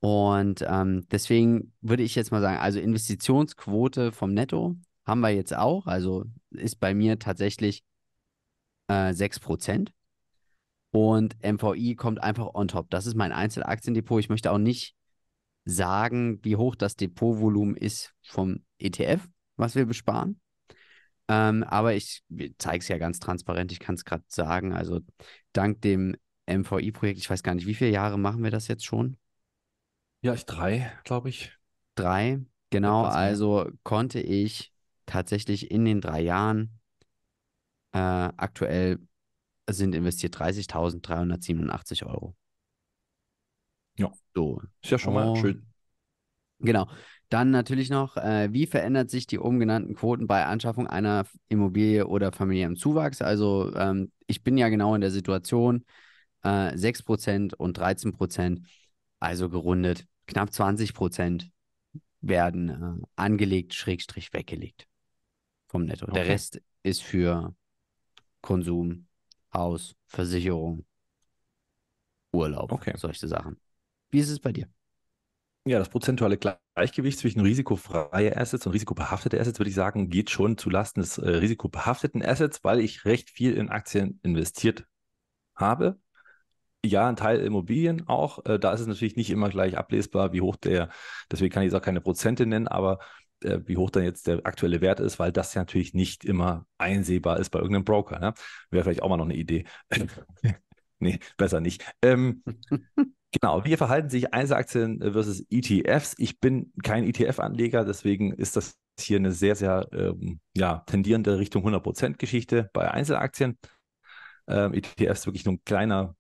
Und ähm, deswegen würde ich jetzt mal sagen, also Investitionsquote vom Netto haben wir jetzt auch. Also ist bei mir tatsächlich äh, 6%. Und MVI kommt einfach on top. Das ist mein Einzelaktiendepot. Ich möchte auch nicht sagen, wie hoch das Depotvolumen ist vom ETF, was wir besparen. Ähm, aber ich zeige es ja ganz transparent. Ich kann es gerade sagen. Also dank dem MVI-Projekt, ich weiß gar nicht, wie viele Jahre machen wir das jetzt schon? Ja, ich drei, glaube ich. Drei, genau. Also konnte ich tatsächlich in den drei Jahren äh, aktuell sind investiert 30.387 Euro. Ja. So. Ist ja schon oh. mal schön. Genau. Dann natürlich noch, äh, wie verändert sich die oben genannten Quoten bei Anschaffung einer Immobilie oder familiärem Zuwachs? Also ähm, ich bin ja genau in der Situation, äh, 6% und 13%, also gerundet knapp 20 Prozent werden äh, angelegt, schrägstrich weggelegt vom Netto. Okay. Der Rest ist für Konsum, Haus, Versicherung, Urlaub, okay. solche Sachen. Wie ist es bei dir? Ja, das prozentuale Gleichgewicht zwischen risikofreie Assets und risikobehaftete Assets, würde ich sagen, geht schon zulasten des äh, risikobehafteten Assets, weil ich recht viel in Aktien investiert habe ja, ein Teil Immobilien auch. Äh, da ist es natürlich nicht immer gleich ablesbar, wie hoch der, deswegen kann ich es auch keine Prozente nennen, aber äh, wie hoch dann jetzt der aktuelle Wert ist, weil das ja natürlich nicht immer einsehbar ist bei irgendeinem Broker. Ne? Wäre vielleicht auch mal noch eine Idee. [LAUGHS] nee, besser nicht. Ähm, genau, wie verhalten sich Einzelaktien versus ETFs? Ich bin kein ETF-Anleger, deswegen ist das hier eine sehr, sehr ähm, ja, tendierende Richtung 100%-Geschichte bei Einzelaktien. Ähm, ETFs wirklich nur ein kleiner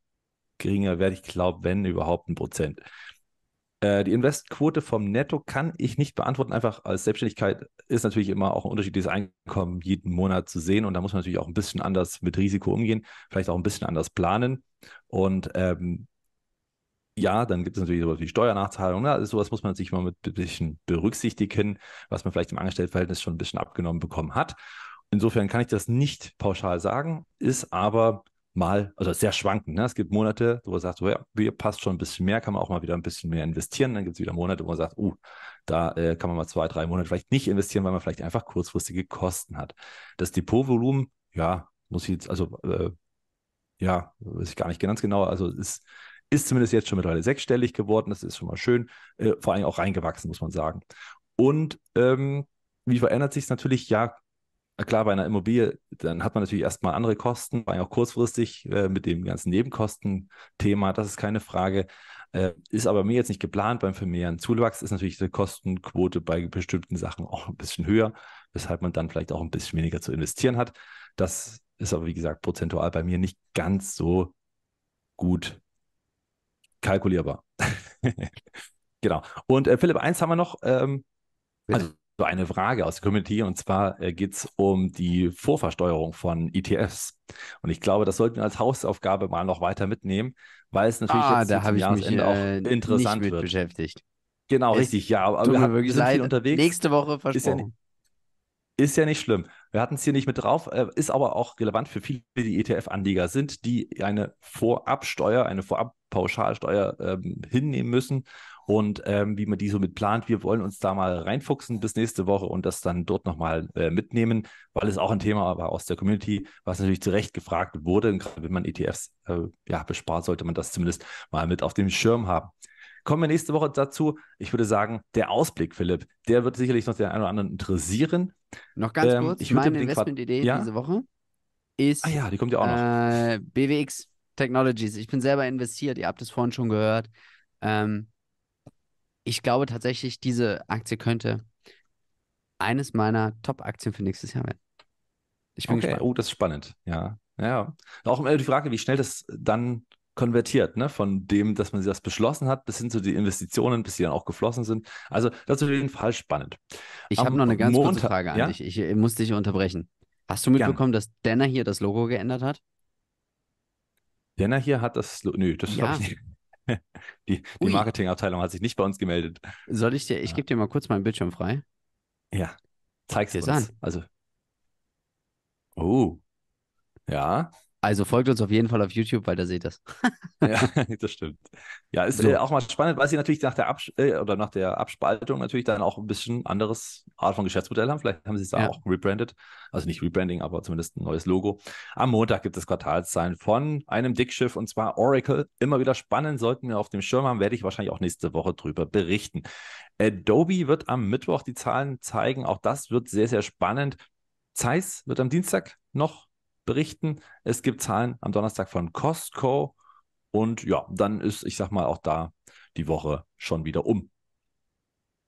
geringer werden. Ich glaube, wenn überhaupt ein Prozent. Äh, die Investquote vom Netto kann ich nicht beantworten. Einfach als Selbstständigkeit ist natürlich immer auch ein unterschiedliches Einkommen jeden Monat zu sehen. Und da muss man natürlich auch ein bisschen anders mit Risiko umgehen, vielleicht auch ein bisschen anders planen. Und ähm, ja, dann gibt es natürlich sowas wie Steuernachzahlung. Ja, sowas muss man sich mal mit ein bisschen berücksichtigen, was man vielleicht im Angestelltenverhältnis schon ein bisschen abgenommen bekommen hat. Insofern kann ich das nicht pauschal sagen, ist aber mal, also sehr schwankend. Ne? Es gibt Monate, wo man sagt, so, ja, wir passt schon ein bisschen mehr, kann man auch mal wieder ein bisschen mehr investieren. Dann gibt es wieder Monate, wo man sagt, uh, da äh, kann man mal zwei, drei Monate vielleicht nicht investieren, weil man vielleicht einfach kurzfristige Kosten hat. Das Depotvolumen, ja, muss ich jetzt, also, äh, ja, weiß ich gar nicht ganz genau, also ist, ist zumindest jetzt schon mittlerweile sechsstellig geworden, das ist schon mal schön, äh, vor allem auch reingewachsen, muss man sagen. Und ähm, wie verändert sich es natürlich? Ja, klar, bei einer Immobilie, dann hat man natürlich erstmal andere Kosten, war ja auch kurzfristig äh, mit dem ganzen Nebenkostenthema, das ist keine Frage. Äh, ist aber mir jetzt nicht geplant beim vermehrenden Zuwachs, ist natürlich die Kostenquote bei bestimmten Sachen auch ein bisschen höher, weshalb man dann vielleicht auch ein bisschen weniger zu investieren hat. Das ist aber, wie gesagt, prozentual bei mir nicht ganz so gut kalkulierbar. [LAUGHS] genau. Und äh, Philipp, eins haben wir noch. Ähm, also so eine Frage aus der Community und zwar äh, geht es um die Vorversteuerung von ETFs. Und ich glaube, das sollten wir als Hausaufgabe mal noch weiter mitnehmen, weil es natürlich ah, jetzt da zum Jahresende mich, äh, auch interessant wird. beschäftigt. Genau, es richtig, ja. Aber wir haben wirklich viel unterwegs. Nächste Woche versprochen. Ist ja nicht schlimm. Wir hatten es hier nicht mit drauf, äh, ist aber auch relevant für viele, die ETF-Anleger sind, die eine Vorabsteuer, eine Vorabpauschalsteuer ähm, hinnehmen müssen und ähm, wie man die so mit plant. Wir wollen uns da mal reinfuchsen bis nächste Woche und das dann dort nochmal äh, mitnehmen, weil es auch ein Thema war aus der Community, was natürlich zu Recht gefragt wurde. Und gerade wenn man ETFs äh, ja, bespart, sollte man das zumindest mal mit auf dem Schirm haben. Kommen wir nächste Woche dazu. Ich würde sagen, der Ausblick, Philipp, der wird sicherlich noch den einen oder anderen interessieren. Noch ganz ähm, kurz, ich meine Investmentidee ja? diese Woche ist ah ja, die kommt ja auch noch. Äh, BWX Technologies. Ich bin selber investiert, ihr habt es vorhin schon gehört. Ähm, ich glaube tatsächlich, diese Aktie könnte eines meiner Top-Aktien für nächstes Jahr werden. Ich bin okay. gespannt. Oh, das ist spannend. Ja, ja. Auch immer äh, die Frage, wie schnell das äh, dann konvertiert, ne? von dem, dass man das beschlossen hat, bis hin zu den Investitionen, bis die dann auch geflossen sind. Also das ist auf jeden Fall spannend. Ich habe noch eine ganz Montag, kurze Frage an ja? dich. Ich, ich äh, muss dich unterbrechen. Hast du mitbekommen, Gern. dass Denner hier das Logo geändert hat? Denner hier hat das, nö, das ja. habe ich nicht. [LAUGHS] die, die Marketingabteilung hat sich nicht bei uns gemeldet. Soll ich dir, ich gebe dir mal kurz meinen Bildschirm frei. Ja, zeig's dir an. Also. Oh. Ja. Also folgt uns auf jeden Fall auf YouTube, weil da seht ihr es. ja, [LAUGHS] [LAUGHS] das stimmt. Ja, ist so. auch mal spannend, weil sie natürlich nach der, Abs äh, oder nach der Abspaltung natürlich dann auch ein bisschen anderes Art von Geschäftsmodell haben. Vielleicht haben sie es da ja. auch rebrandet. Also nicht Rebranding, aber zumindest ein neues Logo. Am Montag gibt es Quartalszahlen von einem Dickschiff und zwar Oracle. Immer wieder spannend, sollten wir auf dem Schirm haben, werde ich wahrscheinlich auch nächste Woche drüber berichten. Adobe wird am Mittwoch die Zahlen zeigen. Auch das wird sehr, sehr spannend. Zeiss wird am Dienstag noch berichten. Es gibt Zahlen am Donnerstag von Costco. Und ja, dann ist, ich sag mal, auch da die Woche schon wieder um.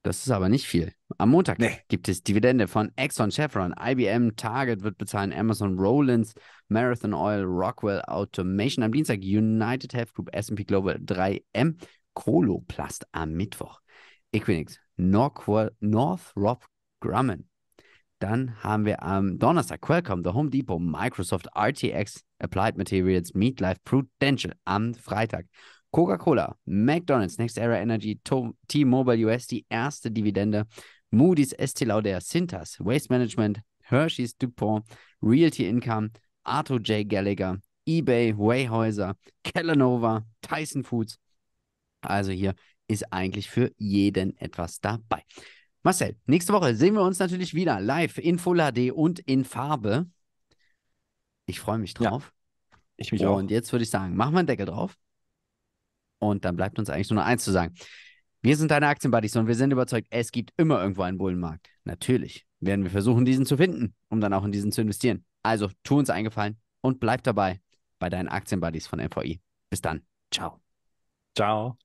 Das ist aber nicht viel. Am Montag nee. gibt es Dividende von Exxon, Chevron, IBM, Target wird bezahlen, Amazon, Rollins, Marathon Oil, Rockwell Automation. Am Dienstag United Health Group, S&P Global 3M, Koloplast am Mittwoch, Equinix, Northrop Grumman, dann haben wir am Donnerstag Qualcomm, The Home Depot, Microsoft, RTX, Applied Materials, Meatlife, Prudential am Freitag. Coca-Cola, McDonald's, Next Era Energy, T-Mobile US, die erste Dividende, Moody's, Estee Lauder, Sintas, Waste Management, Hershey's, DuPont, Realty Income, Arthur J. Gallagher, eBay, Wayhäuser, Kellanova, Tyson Foods. Also hier ist eigentlich für jeden etwas dabei. Marcel, nächste Woche sehen wir uns natürlich wieder live in Full HD und in Farbe. Ich freue mich drauf. Ja, ich mich und auch. Und jetzt würde ich sagen, machen wir einen Deckel drauf. Und dann bleibt uns eigentlich nur noch eins zu sagen. Wir sind deine Aktienbuddies und wir sind überzeugt, es gibt immer irgendwo einen Bullenmarkt. Natürlich werden wir versuchen, diesen zu finden, um dann auch in diesen zu investieren. Also tu uns eingefallen und bleib dabei bei deinen Aktienbuddies von MVI. Bis dann. Ciao. Ciao.